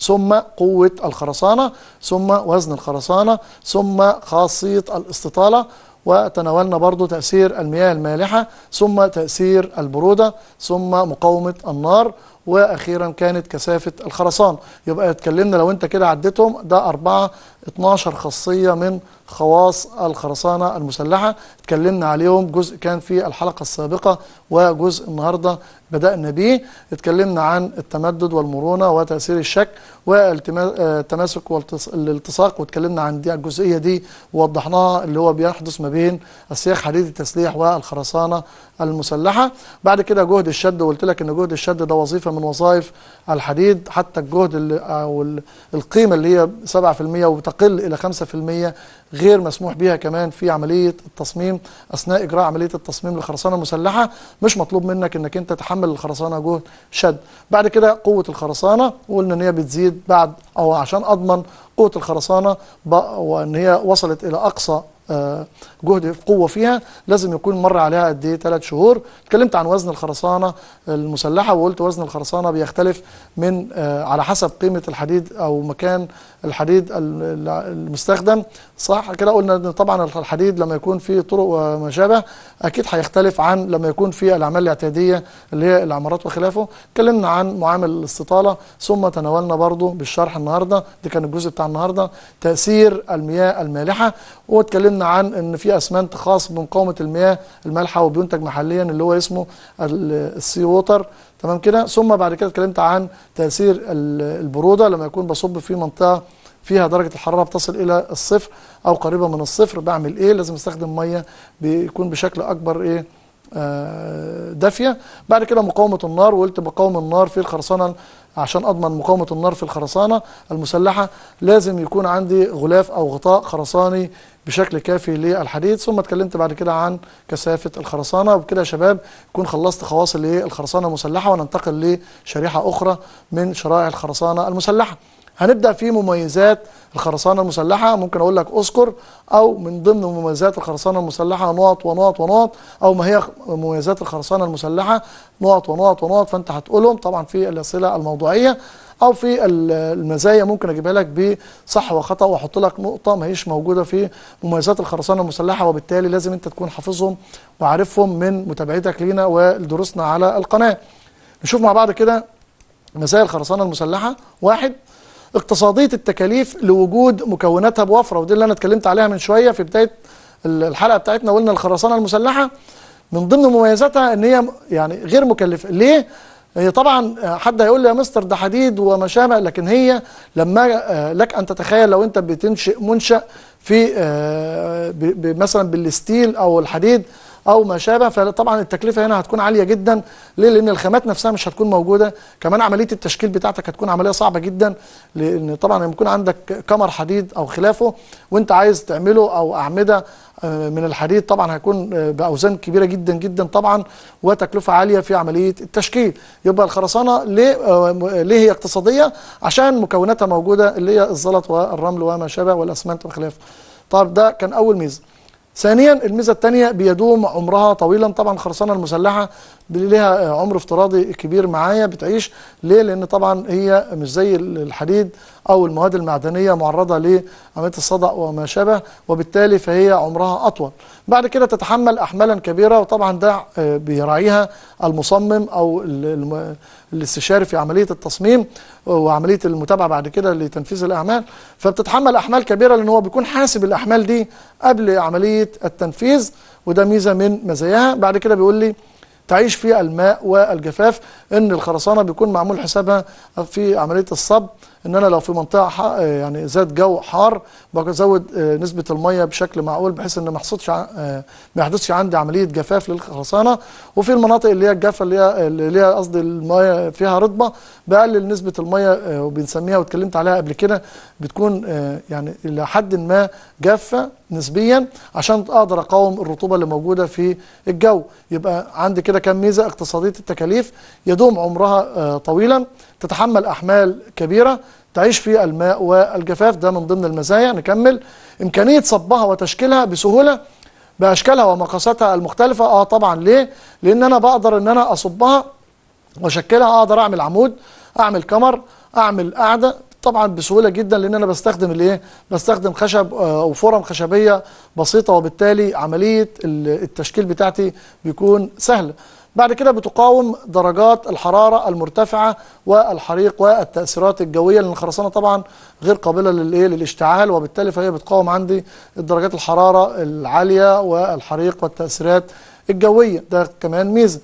[SPEAKER 1] ثم قوة الخرسانة ثم وزن الخرسانة ثم خاصية الاستطالة وتناولنا برضو تأثير المياه المالحة ثم تأثير البرودة ثم مقاومة النار وأخيرا كانت كثافة الخرسان يبقى اتكلمنا لو أنت كده عدتهم ده أربعة 12 خاصية من خواص الخرسانة المسلحة اتكلمنا عليهم جزء كان في الحلقة السابقة وجزء النهاردة بدأنا به اتكلمنا عن التمدد والمرونة وتأثير الشك والتماسك آه، والالتصاق واتكلمنا عن دي الجزئية دي ووضحناها اللي هو بيحدث ما بين السياخ حديد التسليح والخرسانة المسلحة بعد كده جهد الشد وقلت لك أن جهد الشد ده وظيفة من وظائف الحديد حتى الجهد أو القيمة اللي هي 7% وتقل إلى 5% غير مسموح بها كمان في عملية التصميم أثناء إجراء عملية التصميم لخرسانة مسلحة مش مطلوب منك أنك أنت تحمل الخرسانة جهد شد بعد كده قوة الخرسانة وقلنا أن هي بتزيد بعد أو عشان أضمن قوة الخرسانة وأن هي وصلت إلى أقصى آه، جهد قوه فيها لازم يكون مر عليها قد ايه ثلاث شهور اتكلمت عن وزن الخرسانه المسلحه وقلت وزن الخرسانه بيختلف من آه، على حسب قيمه الحديد او مكان الحديد المستخدم صح كده قلنا ان طبعا الحديد لما يكون فيه طرق وما شابه اكيد هيختلف عن لما يكون في الاعمال الاعتياديه اللي هي العمارات وخلافه اتكلمنا عن معامل الاستطاله ثم تناولنا برضو بالشرح النهارده دي كان الجزء بتاع النهارده تاثير المياه المالحه واتكلمنا اتكلمنا عن ان في اسمنت خاص بمقاومه المياه المالحه وبينتج محليا اللي هو اسمه السي ووتر تمام كده ثم بعد كده اتكلمت عن تاثير البروده لما يكون بصب في منطقه فيها درجة الحرارة بتصل إلى الصفر أو قريبة من الصفر بعمل إيه لازم استخدم مية بيكون بشكل أكبر إيه آه، دافية بعد كده مقاومة النار وقلت بقاوم النار في الخرسانة عشان أضمن مقاومة النار في الخرسانة المسلحة لازم يكون عندي غلاف أو غطاء خرساني بشكل كافي للحديد ثم اتكلمت بعد كده عن كثافة الخرسانة وبكده يا شباب يكون خلصت خواص الخرسانة المسلحة وننتقل لشريحة أخرى من شرائح الخرسانة المسلحة هنبدأ في مميزات الخرسانة المسلحة ممكن أقول لك أذكر أو من ضمن مميزات الخرسانة المسلحة نقط ونقط ونقط أو ما هي مميزات الخرسانة المسلحة نقط ونقط ونقط فأنت هتقولهم طبعا في الأسئلة الموضوعية أو في المزايا ممكن أجيبها لك بصح وخطأ وأحط لك نقطة ما هيش موجودة في مميزات الخرسانة المسلحة وبالتالي لازم أنت تكون حافظهم وعارفهم من متابعتك لينا ودروسنا على القناة نشوف مع بعض كده مزايا الخرسانة المسلحة واحد اقتصاديه التكاليف لوجود مكوناتها بوفره ودي اللي انا اتكلمت عليها من شويه في بدايه الحلقه بتاعتنا قلنا الخرسانه المسلحه من ضمن مميزاتها ان هي يعني غير مكلفه ليه هي طبعا حد هيقول لي يا مستر ده حديد وما شابه لكن هي لما آه، لك ان تتخيل لو انت بتنشئ منشا في آه، مثلا بالستيل او الحديد او ما شابه فطبعا التكلفه هنا هتكون عاليه جدا ليه لان الخامات نفسها مش هتكون موجوده كمان عمليه التشكيل بتاعتك هتكون عمليه صعبه جدا لان طبعا لما يكون عندك كمر حديد او خلافه وانت عايز تعمله او اعمده آه، من الحديد طبعا هيكون آه، باوزان كبيره جدا جدا طبعا وتكلفه عاليه في عمليه التشكيل يبقى الخرسانه ليه آه، ليه هي اقتصاديه عشان مكوناتها موجوده اللي هي الزلط والرمل وما شابه والاسمنت وخلافه طب ده كان اول ميزه ثانيا الميزه الثانيه بيدوم عمرها طويلا طبعا الخرسانه المسلحه ليها عمر افتراضي كبير معايا بتعيش ليه لان طبعا هي مش زي الحديد او المواد المعدنيه معرضه لعمليه الصدأ وما شابه وبالتالي فهي عمرها اطول بعد كده تتحمل احمالا كبيره وطبعا ده بيراعيها المصمم او الاستشاري في عمليه التصميم وعمليه المتابعه بعد كده لتنفيذ الاعمال فبتتحمل احمال كبيره لان هو بيكون حاسب الاحمال دي قبل عمليه التنفيذ وده ميزه من مزاياها بعد كده بيقول لي تعيش في الماء والجفاف ان الخرسانه بيكون معمول حسابها في عمليه الصب ان انا لو في منطقه آه، يعني ذات جو حار بزود آه، نسبه الميه بشكل معقول بحيث ان ما يحصلش آه، ما يحدثش عندي عمليه جفاف للخرسانه وفي المناطق اللي هي الجافه اللي هي اللي هي قصدي الميه فيها رطبه بقلل نسبه الميه وبنسميها واتكلمت عليها قبل كده بتكون يعني الى حد ما جافه نسبيا عشان اقدر اقاوم الرطوبه اللي موجوده في الجو يبقى عندي كده كم ميزه اقتصاديه التكاليف يدوم عمرها طويلا تتحمل احمال كبيره تعيش في الماء والجفاف ده من ضمن المزايا نكمل إمكانية صبها وتشكيلها بسهولة بأشكالها ومقاساتها المختلفة آه طبعا ليه؟ لأن أنا بقدر إن أنا أصبها وأشكلها أقدر أعمل عمود أعمل كمر أعمل قاعدة طبعا بسهوله جدا لان انا بستخدم الايه بستخدم خشب او آه، فرم خشبيه بسيطه وبالتالي عمليه التشكيل بتاعتي بيكون سهل بعد كده بتقاوم درجات الحرارة المرتفعة والحريق والتأثيرات الجوية لأن الخرسانة طبعا غير قابلة للإيه للاشتعال وبالتالي فهي بتقاوم عندي درجات الحرارة العالية والحريق والتأثيرات الجوية ده كمان ميزة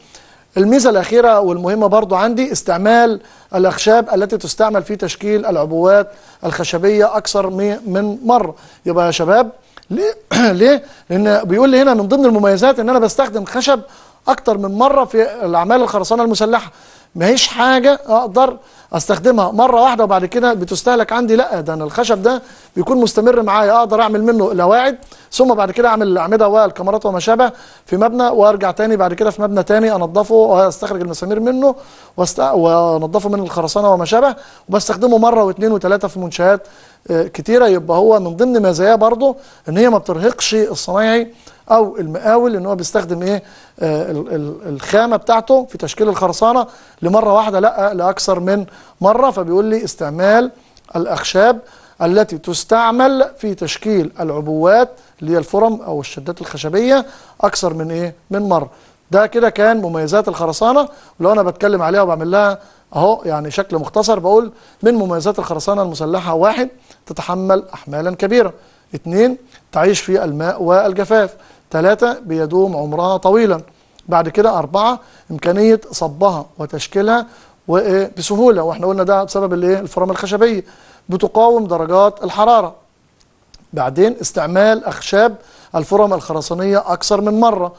[SPEAKER 1] الميزة الأخيرة والمهمة برضو عندي استعمال الأخشاب التي تستعمل في تشكيل العبوات الخشبية أكثر من مرة يبقى يا شباب ليه؟ ليه؟ لأن بيقول لي هنا من ضمن المميزات إن أنا بستخدم خشب اكتر من مره في الاعمال الخرسانه المسلحه ما هيش حاجه اقدر استخدمها مره واحده وبعد كده بتستهلك عندي لا ده انا الخشب ده بيكون مستمر معايا اقدر اعمل منه لواعد ثم بعد كده اعمل الاعمده والكاميرات وما شابه في مبنى وارجع تاني بعد كده في مبنى تاني انضفه واستخرج المسامير منه وأست... وانضفه من الخرسانه وما شابه وبستخدمه مره واثنين وثلاثه في منشات آه، كتيره يبقى هو من ضمن مزاياه برضه ان هي ما بترهقش الصنايعي او المقاول ان هو بيستخدم ايه آه، الخامه بتاعته في تشكيل الخرسانه لمره واحده لا لاكثر من مره فبيقول لي استعمال الاخشاب التي تستعمل في تشكيل العبوات اللي هي الفرم او الشدات الخشبيه اكثر من ايه من مره ده كده كان مميزات الخرسانه ولو انا بتكلم عليها وبعمل لها اهو يعني شكل مختصر بقول من مميزات الخرسانه المسلحه واحد تتحمل احمالا كبيره اثنين تعيش في الماء والجفاف ثلاثة بيدوم عمرها طويلا بعد كده أربعة إمكانية صبها وتشكيلها بسهولة وإحنا قلنا ده بسبب الإيه الفرامل الخشبية بتقاوم درجات الحرارة بعدين استعمال أخشاب الفرم الخرسانية أكثر من مرة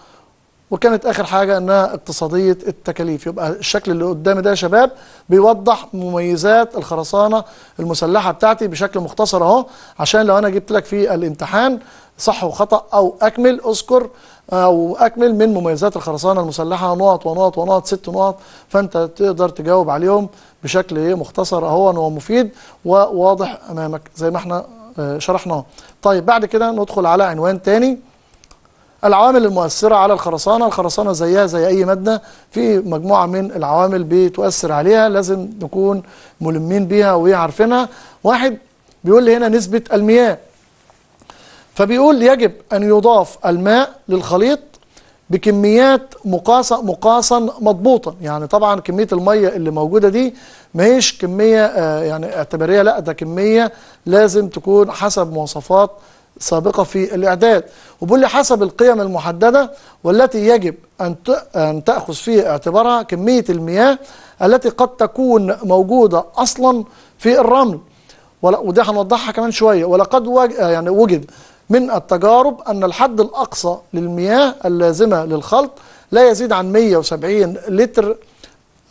[SPEAKER 1] وكانت آخر حاجة أنها اقتصادية التكاليف يبقى الشكل اللي قدامي ده يا شباب بيوضح مميزات الخرسانة المسلحة بتاعتي بشكل مختصر أهو عشان لو أنا جبت لك في الامتحان صح وخطأ أو أكمل أذكر أو آه، أكمل من مميزات الخرسانة المسلحة نقط ونقط ونقط ست نقط فأنت تقدر تجاوب عليهم بشكل إيه، مختصر أهو ومفيد وواضح أمامك زي ما احنا آه، شرحناه طيب بعد كده ندخل على عنوان تاني العوامل المؤثرة على الخرسانة الخرسانة زيها زي أي مادة في مجموعة من العوامل بتؤثر عليها لازم نكون ملمين بيها وعارفينها واحد بيقول لي هنا نسبة المياه فبيقول يجب أن يضاف الماء للخليط بكميات مقاسة مقاسا مضبوطا يعني طبعا كمية المية اللي موجودة دي ماهيش كمية آه، يعني اعتبارية لا ده كمية لازم تكون حسب مواصفات سابقة في الإعداد وبيقول لي حسب القيم المحددة والتي يجب أن تأخذ في اعتبارها كمية المياه التي قد تكون موجودة أصلا في الرمل ودي هنوضحها كمان شوية ولقد وجد آه، يعني وجد من التجارب أن الحد الأقصى للمياه اللازمة للخلط لا يزيد عن 170 لتر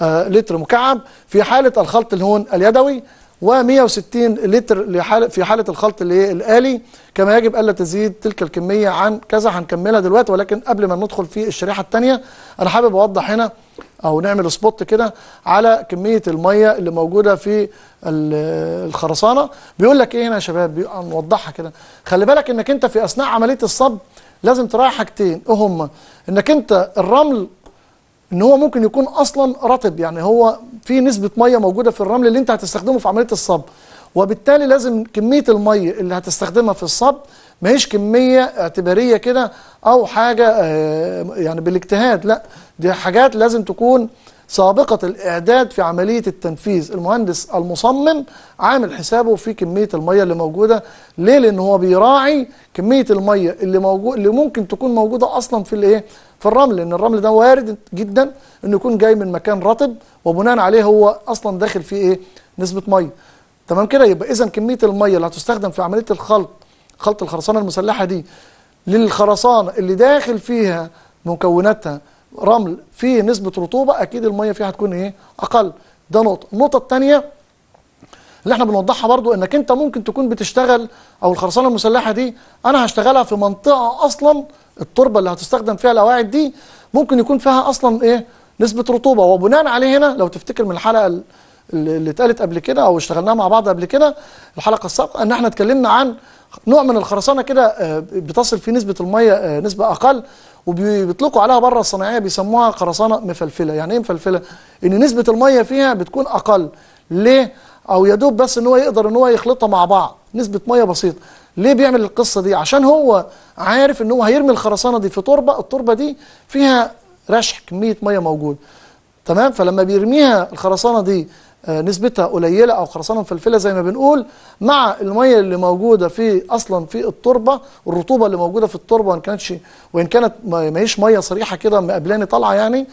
[SPEAKER 1] آه لتر مكعب في حالة الخلط الهون اليدوي و160 لتر في حالة الخلط اللي الآلي كما يجب ألا تزيد تلك الكمية عن كذا هنكملها دلوقتي ولكن قبل ما ندخل في الشريحة الثانية أنا حابب أوضح هنا او نعمل سبوت كده على كميه الميه اللي موجوده في الخرسانه بيقول لك ايه هنا يا شباب نوضحها كده خلي بالك انك انت في اثناء عمليه الصب لازم تراعي حاجتين ايه هما انك انت الرمل ان هو ممكن يكون اصلا رطب يعني هو في نسبه ميه موجوده في الرمل اللي انت هتستخدمه في عمليه الصب وبالتالي لازم كميه الميه اللي هتستخدمها في الصب ما هيش كميه اعتباريه كده او حاجه آه، يعني بالاجتهاد لا دي حاجات لازم تكون سابقة الإعداد في عملية التنفيذ المهندس المصمم عامل حسابه في كمية المية اللي موجودة ليه لأن هو بيراعي كمية المية اللي, موجود اللي ممكن تكون موجودة أصلا في الإيه في الرمل لأن الرمل ده وارد جدا أنه يكون جاي من مكان رطب وبناء عليه هو أصلا داخل فيه إيه نسبة مية تمام كده يبقى إذا كمية المية اللي هتستخدم في عملية الخلط خلط الخرسانة المسلحة دي للخرسانة اللي داخل فيها مكوناتها رمل فيه نسبه رطوبه اكيد الميه فيه هتكون ايه اقل ده نقطه النقطه الثانيه اللي احنا بنوضحها برضو انك انت ممكن تكون بتشتغل او الخرسانه المسلحه دي انا هشتغلها في منطقه اصلا التربه اللي هتستخدم فيها الأواعد دي ممكن يكون فيها اصلا ايه نسبه رطوبه وبناء عليه هنا لو تفتكر من الحلقه اللي اتقالت قبل كده او اشتغلناها مع بعض قبل كده الحلقه السابقه ان احنا اتكلمنا عن نوع من الخرسانه كده آه، بتصل فيه نسبه الميه آه، نسبه اقل وبيطلقوا عليها بره الصناعيه بيسموها خرسانه مفلفله يعني ايه مفلفله ان نسبه الميه فيها بتكون اقل ليه او يا دوب بس ان هو يقدر ان هو يخلطها مع بعض نسبه ميه بسيطه ليه بيعمل القصه دي عشان هو عارف ان هو هيرمي الخرسانه دي في تربه التربه دي فيها رشح كميه ميه موجود تمام فلما بيرميها الخرسانه دي آه، نسبتها قليله او خرسانه مفلفله زي ما بنقول مع الميه اللي موجوده في اصلا في التربه الرطوبه اللي موجوده في التربه وان كانتش وان كانت ما هيش ميه صريحه كده مقابلاني طالعه يعني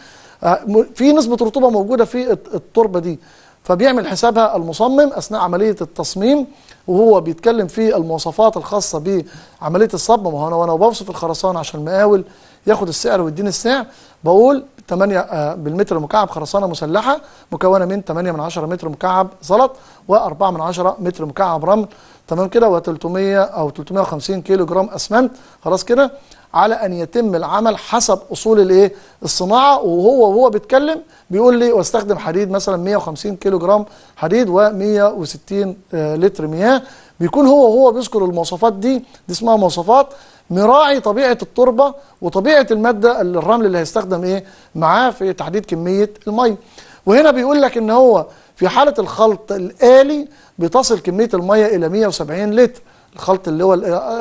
[SPEAKER 1] آه، في نسبه رطوبه موجوده في التربه دي فبيعمل حسابها المصمم اثناء عمليه التصميم وهو بيتكلم في المواصفات الخاصه بعمليه الصب ما هو انا وانا بوصف الخرسانه عشان المقاول ياخد السعر ويديني السعر بقول 8 آه، بالمتر مكعب خرسانه مسلحه مكونه من 8 من 10 متر مكعب زلط و4 من 10 متر مكعب رمل تمام كده و300 او 350 كيلو جرام اسمنت خلاص كده على ان يتم العمل حسب اصول الايه الصناعه وهو وهو بيتكلم بيقول لي واستخدم حديد مثلا 150 كيلو جرام حديد و160 آه، لتر مياه بيكون هو وهو بيذكر المواصفات دي دي اسمها مواصفات مراعي طبيعة التربة وطبيعة المادة الرمل اللي هيستخدم ايه معاه في تحديد كمية المية وهنا بيقول لك ان هو في حالة الخلط الآلي بتصل كمية المية إلى 170 لتر الخلط اللي هو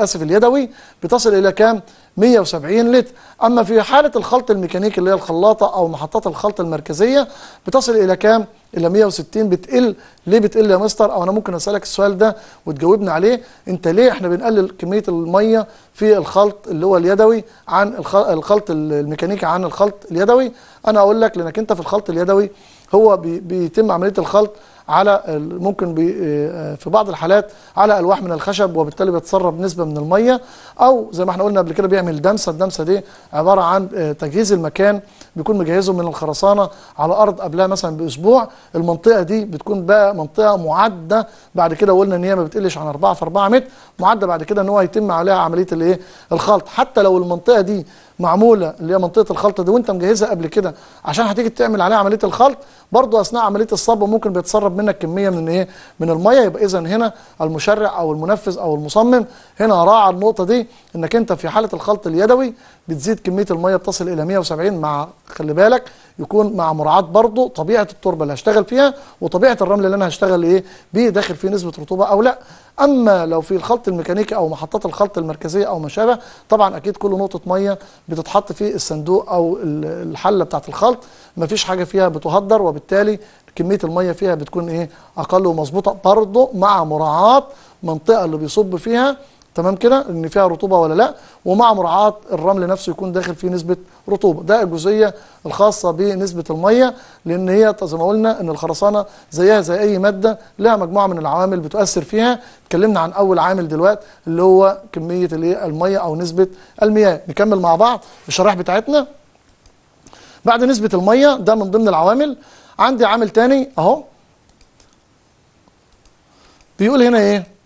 [SPEAKER 1] اسف اليدوي بتصل الى كام 170 لتر اما في حاله الخلط الميكانيكي اللي هي الخلاطه او محطات الخلط المركزيه بتصل الى كام الى 160 بتقل ليه بتقل يا مستر او انا ممكن اسالك السؤال ده وتجاوبني عليه انت ليه احنا بنقلل كميه الميه في الخلط اللي هو اليدوي عن الخلط الميكانيكي عن الخلط اليدوي انا اقول لك لانك انت في الخلط اليدوي هو بيتم عمليه الخلط على ممكن آه، آه، في بعض الحالات على الواح من الخشب وبالتالي بيتسرب نسبه من الميه او زي ما احنا قلنا قبل كده بيعمل دمسه الدمسه دي عباره عن آه، تجهيز المكان بيكون مجهزه من الخرسانه على ارض قبلها مثلا باسبوع المنطقه دي بتكون بقى منطقه معده بعد كده قلنا ان هي ما بتقلش عن 4 في 4 متر معده بعد كده ان هو يتم عليها عمليه الايه الخلط حتى لو المنطقه دي معموله اللي هي منطقه الخلط دي وانت مجهزها قبل كده عشان هتيجي تعمل عليها عمليه الخلط برضو اثناء عمليه الصب ممكن بيتسرب منك كميه من ايه من الميه يبقى اذا هنا المشرع او المنفذ او المصمم هنا راعى النقطه دي انك انت في حاله الخلط اليدوي بتزيد كميه الميه بتصل الى 170 مع خلي بالك يكون مع مراعاه برضه طبيعه التربه اللي هشتغل فيها وطبيعه الرمل اللي انا هشتغل ايه بيه داخل فيه نسبه رطوبه او لا اما لو في الخلط الميكانيكي او محطات الخلط المركزيه او ما شابه طبعا اكيد كل نقطه ميه بتتحط في الصندوق او الحله بتاعت الخلط ما فيش حاجه فيها بتهدر وبالتالي كميه الميه فيها بتكون ايه اقل ومظبوطه برضه مع مراعاه المنطقه اللي بيصب فيها تمام كده ان فيها رطوبه ولا لا ومع مراعاه الرمل نفسه يكون داخل فيه نسبه رطوبه ده الجزئيه الخاصه بنسبه الميه لان هي زي ما قلنا ان الخرسانه زيها زي اي ماده لها مجموعه من العوامل بتؤثر فيها اتكلمنا عن اول عامل دلوقتي اللي هو كميه الايه الميه او نسبه المياه نكمل مع بعض الشرائح بتاعتنا بعد نسبه الميه ده من ضمن العوامل عندي عامل تاني اهو بيقول هنا ايه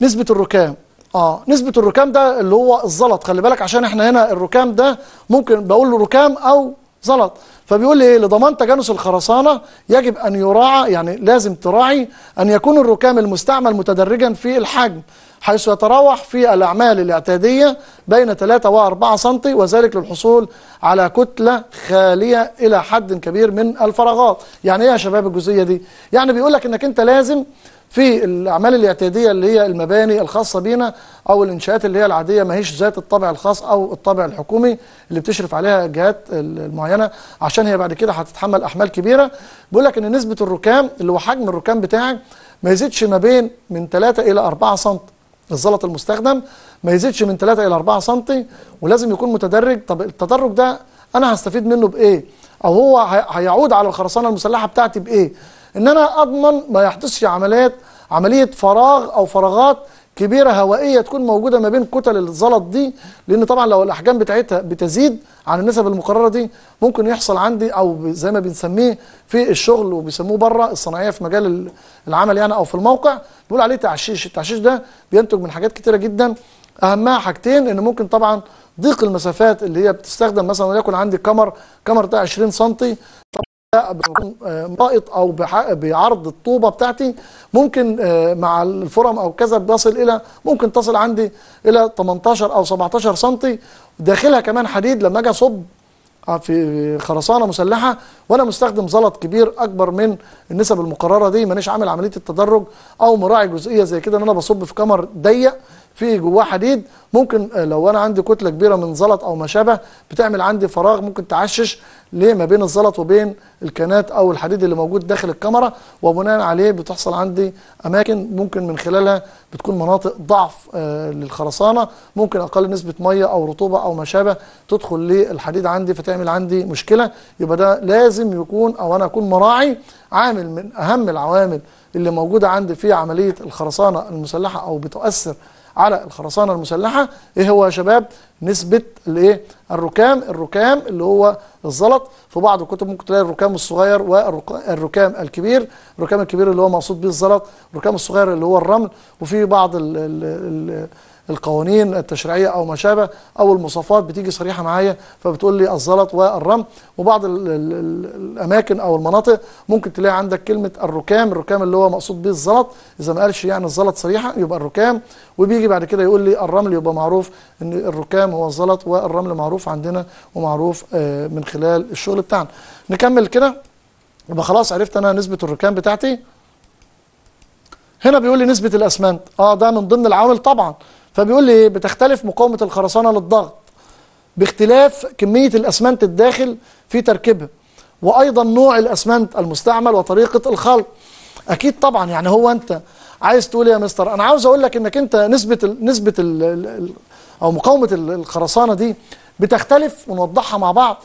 [SPEAKER 1] نسبة الركام اه نسبة الركام ده اللي هو الزلط خلي بالك عشان احنا هنا الركام ده ممكن بقول له ركام او زلط فبيقول لي ايه لضمان تجانس الخرسانة يجب ان يراعى يعني لازم تراعي ان يكون الركام المستعمل متدرجا في الحجم حيث يتراوح في الأعمال الاعتادية بين 3 و 4 سم وذلك للحصول على كتلة خالية إلى حد كبير من الفراغات يعني إيه يا شباب الجزئية دي؟ يعني بيقول لك إنك أنت لازم في الأعمال الاعتيادية اللي هي المباني الخاصة بينا أو الإنشاءات اللي هي العادية ما هيش ذات الطابع الخاص أو الطابع الحكومي اللي بتشرف عليها الجهات المعينة عشان هي بعد كده هتتحمل أحمال كبيرة بيقول لك إن نسبة الركام اللي هو حجم الركام بتاعك ما يزيدش ما بين من 3 إلى 4 سم الزلط المستخدم ما يزيدش من 3 إلى 4 سم ولازم يكون متدرج طب التدرج ده أنا هستفيد منه بإيه؟ أو هو هيعود على الخرسانة المسلحة بتاعتي بإيه؟ ان انا اضمن ما يحدثش عمليات عمليه فراغ او فراغات كبيره هوائيه تكون موجوده ما بين كتل الزلط دي لان طبعا لو الاحجام بتاعتها بتزيد عن النسب المقرره دي ممكن يحصل عندي او زي ما بنسميه في الشغل وبيسموه بره الصناعيه في مجال العمل يعني او في الموقع بيقول عليه تعشيش التعشيش ده بينتج من حاجات كتيره جدا اهمها حاجتين ان ممكن طبعا ضيق المسافات اللي هي بتستخدم مثلا وليكن عندي كمر كمر ده 20 سم مائط او بعرض الطوبه بتاعتي ممكن آه، مع الفرم او كذا بصل الى ممكن تصل عندي الى 18 او 17 سم داخلها كمان حديد لما اجي اصب آه، في خرسانه مسلحه وانا مستخدم زلط كبير اكبر من النسب المقرره دي مانيش عامل عمليه التدرج او مراعي جزئيه زي كده ان انا بصب في كمر ضيق في جواه حديد ممكن آه، لو انا عندي كتله كبيره من زلط او ما شابه بتعمل عندي فراغ ممكن تعشش ليه ما بين الزلط وبين الكنات او الحديد اللي موجود داخل الكاميرا وبناء عليه بتحصل عندي اماكن ممكن من خلالها بتكون مناطق ضعف آه، للخرسانه ممكن اقل نسبه ميه او رطوبه او ما شابه تدخل للحديد عندي فتعمل عندي مشكله يبقى ده لازم يكون او انا اكون مراعي عامل من اهم العوامل اللي موجوده عندي في عمليه الخرسانه المسلحه او بتؤثر على الخرسانه المسلحه ايه هو يا شباب نسبه الايه الركام الركام اللي هو الزلط في بعض الكتب ممكن تلاقي الركام الصغير والركام الكبير الركام الكبير اللي هو مقصود به الزلط الركام الصغير اللي هو الرمل وفي بعض ال القوانين التشريعية أو ما شابه أو المواصفات بتيجي صريحة معايا فبتقول لي الزلط والرمل وبعض الـ الـ الأماكن أو المناطق ممكن تلاقي عندك كلمة الركام الركام اللي هو مقصود به الزلط إذا ما قالش يعني الزلط صريحة يبقى الركام وبيجي بعد كده يقول لي الرمل يبقى معروف إن الركام هو الزلط والرمل معروف عندنا ومعروف آه، من خلال الشغل بتاعنا نكمل كده يبقى خلاص عرفت أنا نسبة الركام بتاعتي هنا بيقول لي نسبة الأسمنت اه ده من ضمن العوامل طبعا فبيقول لي بتختلف مقاومة الخرسانة للضغط باختلاف كمية الأسمنت الداخل في تركيبها وأيضا نوع الأسمنت المستعمل وطريقة الخلط أكيد طبعا يعني هو أنت عايز تقول إيه يا مستر أنا عاوز أقول لك أنك أنت نسبة الـ نسبة الـ أو مقاومة الخرسانة دي بتختلف ونوضحها مع بعض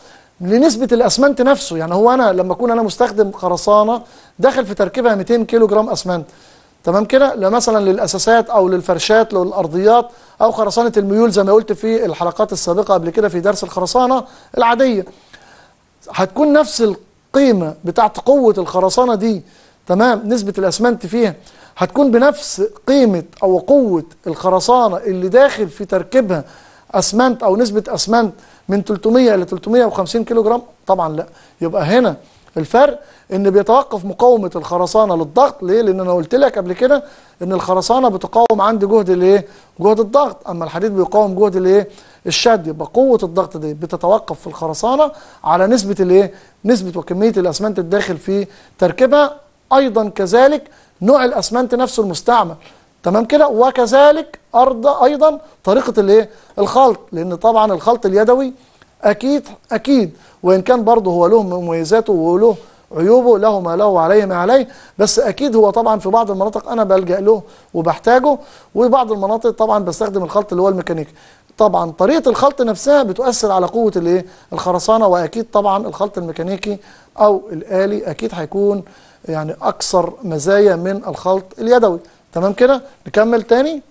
[SPEAKER 1] لنسبة الأسمنت نفسه يعني هو أنا لما أكون أنا مستخدم خرسانة داخل في تركيبها 200 كيلو جرام أسمنت تمام كده لا مثلا للاساسات او للفرشات للارضيات او خرسانه الميول زي ما قلت في الحلقات السابقه قبل كده في درس الخرسانه العاديه هتكون نفس القيمه بتاعت قوه الخرسانه دي تمام نسبه الاسمنت فيها هتكون بنفس قيمه او قوه الخرسانه اللي داخل في تركيبها اسمنت او نسبه اسمنت من 300 ل 350 كيلو جرام طبعا لا يبقى هنا الفرق ان بيتوقف مقاومه الخرسانه للضغط ليه لان انا قلت لك قبل كده ان الخرسانه بتقاوم عند جهد الايه جهد الضغط اما الحديد بيقاوم جهد الايه الشد يبقى قوه الضغط دي بتتوقف في الخرسانه على نسبه الايه نسبه وكميه الاسمنت الداخل في تركيبها ايضا كذلك نوع الاسمنت نفسه المستعمل تمام كده وكذلك ارض ايضا طريقه الايه الخلط لان طبعا الخلط اليدوي أكيد أكيد وإن كان برضه هو له مميزاته وله عيوبه له ما له وعليه ما عليه بس أكيد هو طبعا في بعض المناطق أنا بلجأ له وبحتاجه وبعض المناطق طبعا بستخدم الخلط اللي هو الميكانيكي طبعا طريقة الخلط نفسها بتؤثر على قوة الايه الخرسانة وأكيد طبعا الخلط الميكانيكي أو الآلي أكيد هيكون يعني أكثر مزايا من الخلط اليدوي تمام كده نكمل تاني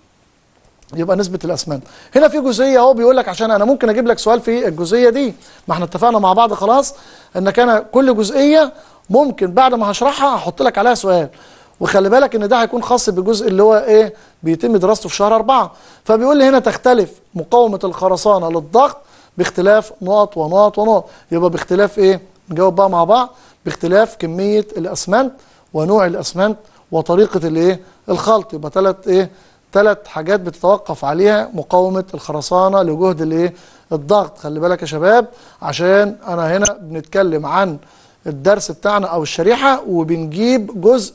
[SPEAKER 1] يبقى نسبه الاسمنت هنا في جزئيه اهو بيقول لك عشان انا ممكن اجيب لك سؤال في الجزئيه دي ما احنا اتفقنا مع بعض خلاص انك انا كل جزئيه ممكن بعد ما هشرحها هحط لك عليها سؤال وخلي بالك ان ده هيكون خاص بالجزء اللي هو ايه بيتم دراسته في شهر أربعة فبيقول لي هنا تختلف مقاومه الخرسانه للضغط باختلاف نقط ونقط ونقط يبقى باختلاف ايه نجاوب بقى مع بعض باختلاف كميه الاسمنت ونوع الاسمنت وطريقه الايه الخلط يبقى ثلاث ايه ثلاث حاجات بتتوقف عليها مقاومه الخرسانه لجهد الايه الضغط خلي بالك يا شباب عشان انا هنا بنتكلم عن الدرس بتاعنا او الشريحه وبنجيب جزء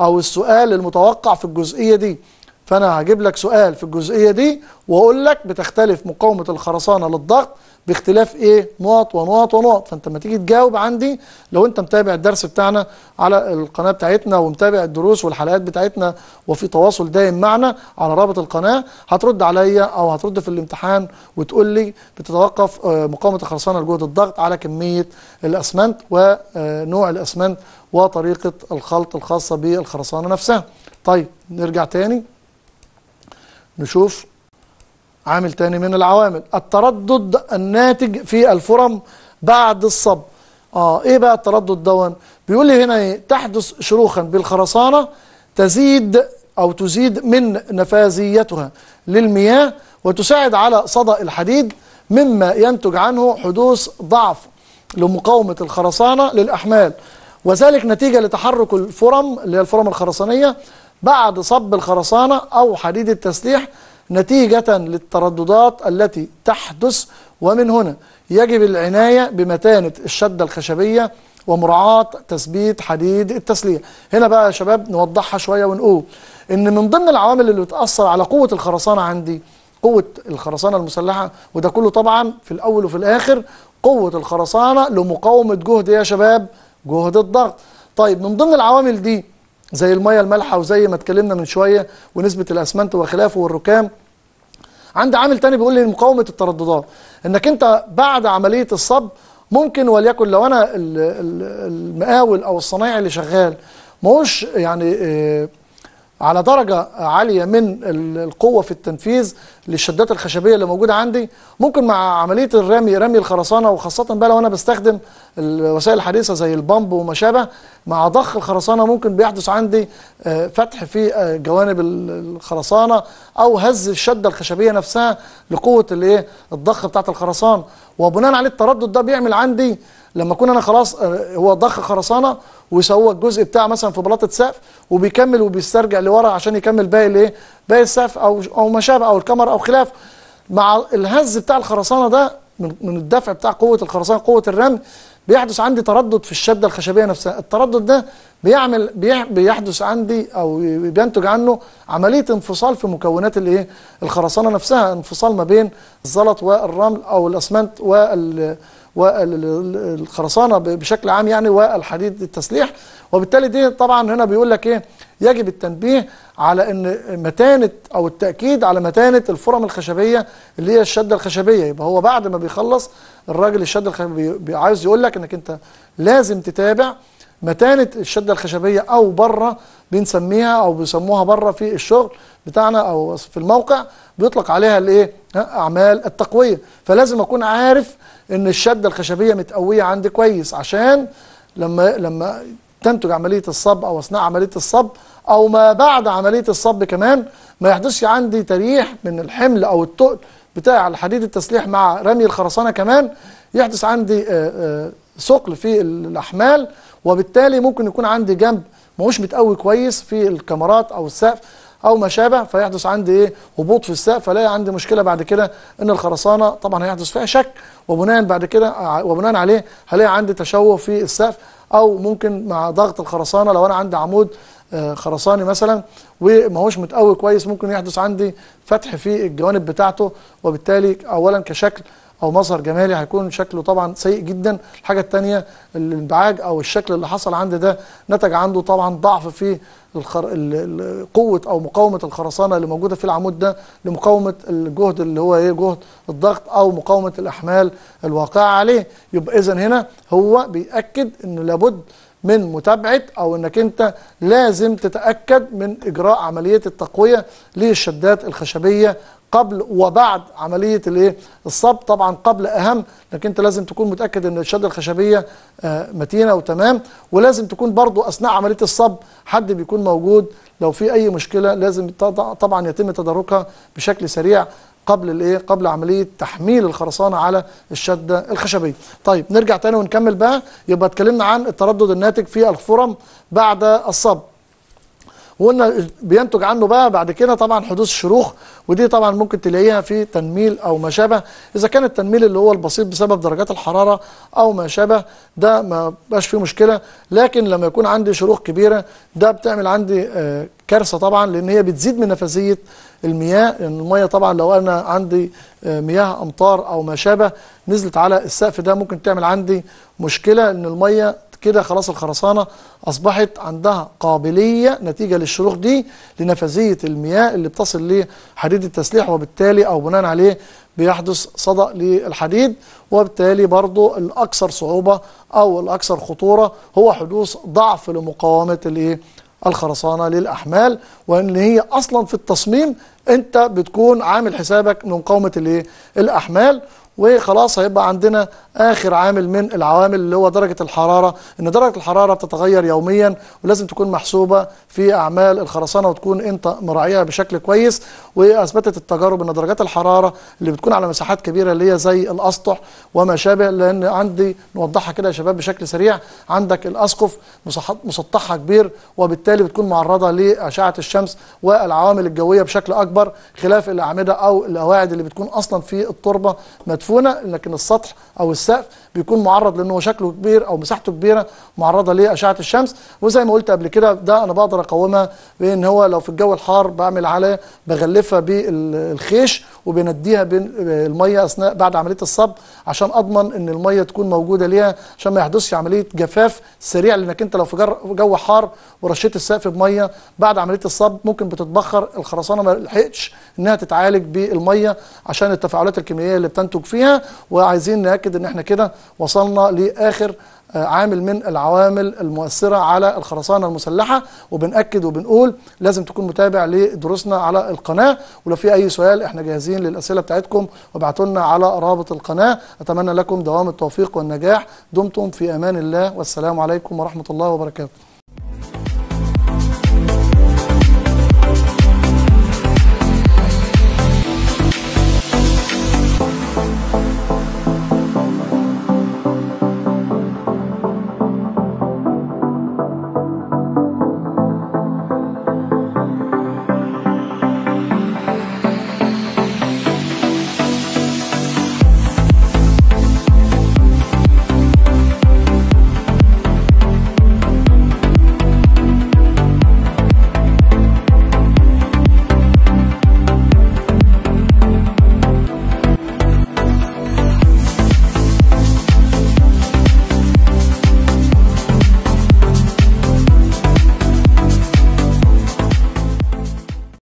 [SPEAKER 1] او السؤال المتوقع في الجزئيه دي فانا هجيب لك سؤال في الجزئيه دي واقول لك بتختلف مقاومه الخرسانه للضغط باختلاف ايه نقط ونقط ونقط فانت لما تيجي تجاوب عندي لو انت متابع الدرس بتاعنا على القناه بتاعتنا ومتابع الدروس والحلقات بتاعتنا وفي تواصل دائم معنا على رابط القناه هترد عليا او هترد في الامتحان وتقول لي بتتوقف آه، مقاومه الخرسانه لجهد الضغط على كميه الاسمنت ونوع آه، الاسمنت وطريقه الخلط الخاصه بالخرسانه نفسها طيب نرجع تاني نشوف عامل تاني من العوامل التردد الناتج في الفرم بعد الصب اه ايه بقى التردد دون بيقول لي هنا ايه تحدث شروخا بالخرسانه تزيد او تزيد من نفاذيتها للمياه وتساعد على صدى الحديد مما ينتج عنه حدوث ضعف لمقاومه الخرسانه للاحمال وذلك نتيجه لتحرك الفرم اللي هي الفرم الخرسانيه بعد صب الخرسانه او حديد التسليح نتيجة للترددات التي تحدث ومن هنا يجب العناية بمتانة الشدة الخشبية ومراعاة تثبيت حديد التسلية هنا بقى يا شباب نوضحها شوية ونقول إن من ضمن العوامل اللي بتأثر على قوة الخرسانة عندي قوة الخرسانة المسلحة وده كله طبعا في الأول وفي الآخر قوة الخرسانة لمقاومة جهد يا شباب جهد الضغط طيب من ضمن العوامل دي زي الميه المالحه وزي ما اتكلمنا من شويه ونسبه الاسمنت وخلافه والركام عندي عامل تاني بيقول لي مقاومه الترددات انك انت بعد عمليه الصب ممكن وليكن لو انا المقاول او الصنايعي اللي شغال ما يعني آه، على درجة عالية من القوة في التنفيذ للشدات الخشبية اللي موجودة عندي ممكن مع عملية الرمي رمي الخرسانة وخاصة بقى لو أنا بستخدم الوسائل الحديثة زي البامب وما شابه مع ضخ الخرسانة ممكن بيحدث عندي آه، فتح في آه، جوانب الخرسانة أو هز الشدة الخشبية نفسها لقوة إيه، الضخ بتاعة الخرسان وبناء عليه التردد ده بيعمل عندي لما اكون انا خلاص آه، هو ضخ خرسانه وسوى الجزء بتاع مثلا في بلاطه سقف وبيكمل وبيسترجع لورا عشان يكمل باقي الايه باقي السقف او او ما شابه او الكمر او خلافه مع الهز بتاع الخرسانه ده من الدفع بتاع قوه الخرسانه قوه الرمل بيحدث عندي تردد في الشده الخشبيه نفسها التردد ده بيعمل بيحدث عندي او بينتج عنه عمليه انفصال في مكونات الايه الخرسانه نفسها انفصال ما بين الزلط والرمل او الاسمنت وال والخرسانه بشكل عام يعني والحديد التسليح وبالتالي دي طبعا هنا بيقول لك ايه يجب التنبيه على ان متانه او التاكيد على متانه الفرم الخشبيه اللي هي الشده الخشبيه يبقى هو بعد ما بيخلص الراجل الشده الخشبيه عايز يقول لك انك انت لازم تتابع متانه الشده الخشبيه او بره بنسميها او بيسموها بره في الشغل بتاعنا او في الموقع بيطلق عليها الايه اعمال التقويه فلازم اكون عارف ان الشده الخشبيه متقويه عندي كويس عشان لما لما تنتج عمليه الصب او اثناء عمليه الصب او ما بعد عمليه الصب كمان ما يحدثش عندي تريح من الحمل او التقل بتاع الحديد التسليح مع رمي الخرسانه كمان يحدث عندي آه، آه، ثقل في الاحمال وبالتالي ممكن يكون عندي جنب ما هوش متقوي كويس في الكاميرات او السقف او ما شابه فيحدث عندي ايه هبوط في السقف فلاقي عندي مشكله بعد كده ان الخرسانه طبعا هيحدث فيها شك وبناء بعد كده وبناء عليه هلاقي عندي تشوه في السقف او ممكن مع ضغط الخرسانه لو انا عندي عمود آه، خرساني مثلا وما هوش متقوي كويس ممكن يحدث عندي فتح في الجوانب بتاعته وبالتالي اولا كشكل او مظهر جمالي هيكون شكله طبعا سيء جدا الحاجه الثانيه الانبعاج او الشكل اللي حصل عند ده نتج عنده طبعا ضعف في الخر... قوه او مقاومه الخرسانه اللي موجوده في العمود ده لمقاومه الجهد اللي هو ايه جهد الضغط او مقاومه الاحمال الواقعه عليه يبقى اذا هنا هو بياكد انه لابد من متابعه او انك انت لازم تتاكد من اجراء عمليه التقويه للشدات الخشبيه قبل وبعد عملية الايه الصب طبعا قبل أهم لكن أنت لازم تكون متأكد أن الشدة الخشبية آه، متينة وتمام ولازم تكون برضو أثناء عملية الصب حد بيكون موجود لو في أي مشكلة لازم طبعا يتم تداركها بشكل سريع قبل الايه قبل عمليه تحميل الخرسانه على الشده الخشبيه طيب نرجع تاني ونكمل بقى يبقى اتكلمنا عن التردد الناتج في الفرم بعد الصب وقلنا بينتج عنه بقى بعد كده طبعا حدوث شروخ ودي طبعا ممكن تلاقيها في تنميل او ما شابه اذا كان التنميل اللي هو البسيط بسبب درجات الحراره او ما شابه ده ما بقاش فيه مشكله لكن لما يكون عندي شروخ كبيره ده بتعمل عندي آه، كارثه طبعا لان هي بتزيد من نفسيه المياه لان يعني الميه طبعا لو انا عندي آه، مياه امطار او ما شابه نزلت على السقف ده ممكن تعمل عندي مشكله ان الميه كده خلاص الخرسانة أصبحت عندها قابلية نتيجة للشروخ دي لنفذية المياه اللي بتصل لحديد التسليح وبالتالي أو بناء عليه بيحدث صدأ للحديد وبالتالي برضو الأكثر صعوبة أو الأكثر خطورة هو حدوث ضعف لمقاومة الإيه؟ الخرسانة للأحمال وإن هي أصلا في التصميم أنت بتكون عامل حسابك من الايه الأحمال وخلاص هيبقى عندنا آخر عامل من العوامل اللي هو درجة الحرارة إن درجة الحرارة بتتغير يوميا ولازم تكون محسوبة في أعمال الخرسانة وتكون أنت مراعيها بشكل كويس وأثبتت التجارب إن درجات الحرارة اللي بتكون على مساحات كبيرة اللي هي زي الأسطح وما شابه لأن عندي نوضحها كده يا شباب بشكل سريع عندك الأسقف مسطحها كبير وبالتالي بتكون معرضة لأشعة الشمس والعوامل الجوية بشكل أكبر خلاف الأعمدة أو القواعد اللي بتكون أصلا في التربة مدفوعة مدفونه لكن السطح او السقف بيكون معرض لان هو شكله كبير او مساحته كبيره معرضه لاشعه الشمس وزي ما قلت قبل كده ده انا بقدر اقاومها بان هو لو في الجو الحار بعمل عليه بغلفها بالخيش وبنديها بالميه اثناء بعد عمليه الصب عشان اضمن ان الميه تكون موجوده ليها عشان ما يحدثش عمليه جفاف سريع لانك انت لو في جو حار ورشيت السقف بميه بعد عمليه الصب ممكن بتتبخر الخرسانه ما لحقتش انها تتعالج بالميه عشان التفاعلات الكيميائيه اللي بتنتج فيه فيها وعايزين نأكد ان احنا كده وصلنا لآخر آه، عامل من العوامل المؤثرة على الخرسانة المسلحة وبنأكد وبنقول لازم تكون متابع لدروسنا على القناة ولو في أي سؤال احنا جاهزين للأسئلة بتاعتكم وابعتوا لنا على رابط القناة أتمنى لكم دوام التوفيق والنجاح دمتم في أمان الله والسلام عليكم ورحمة الله وبركاته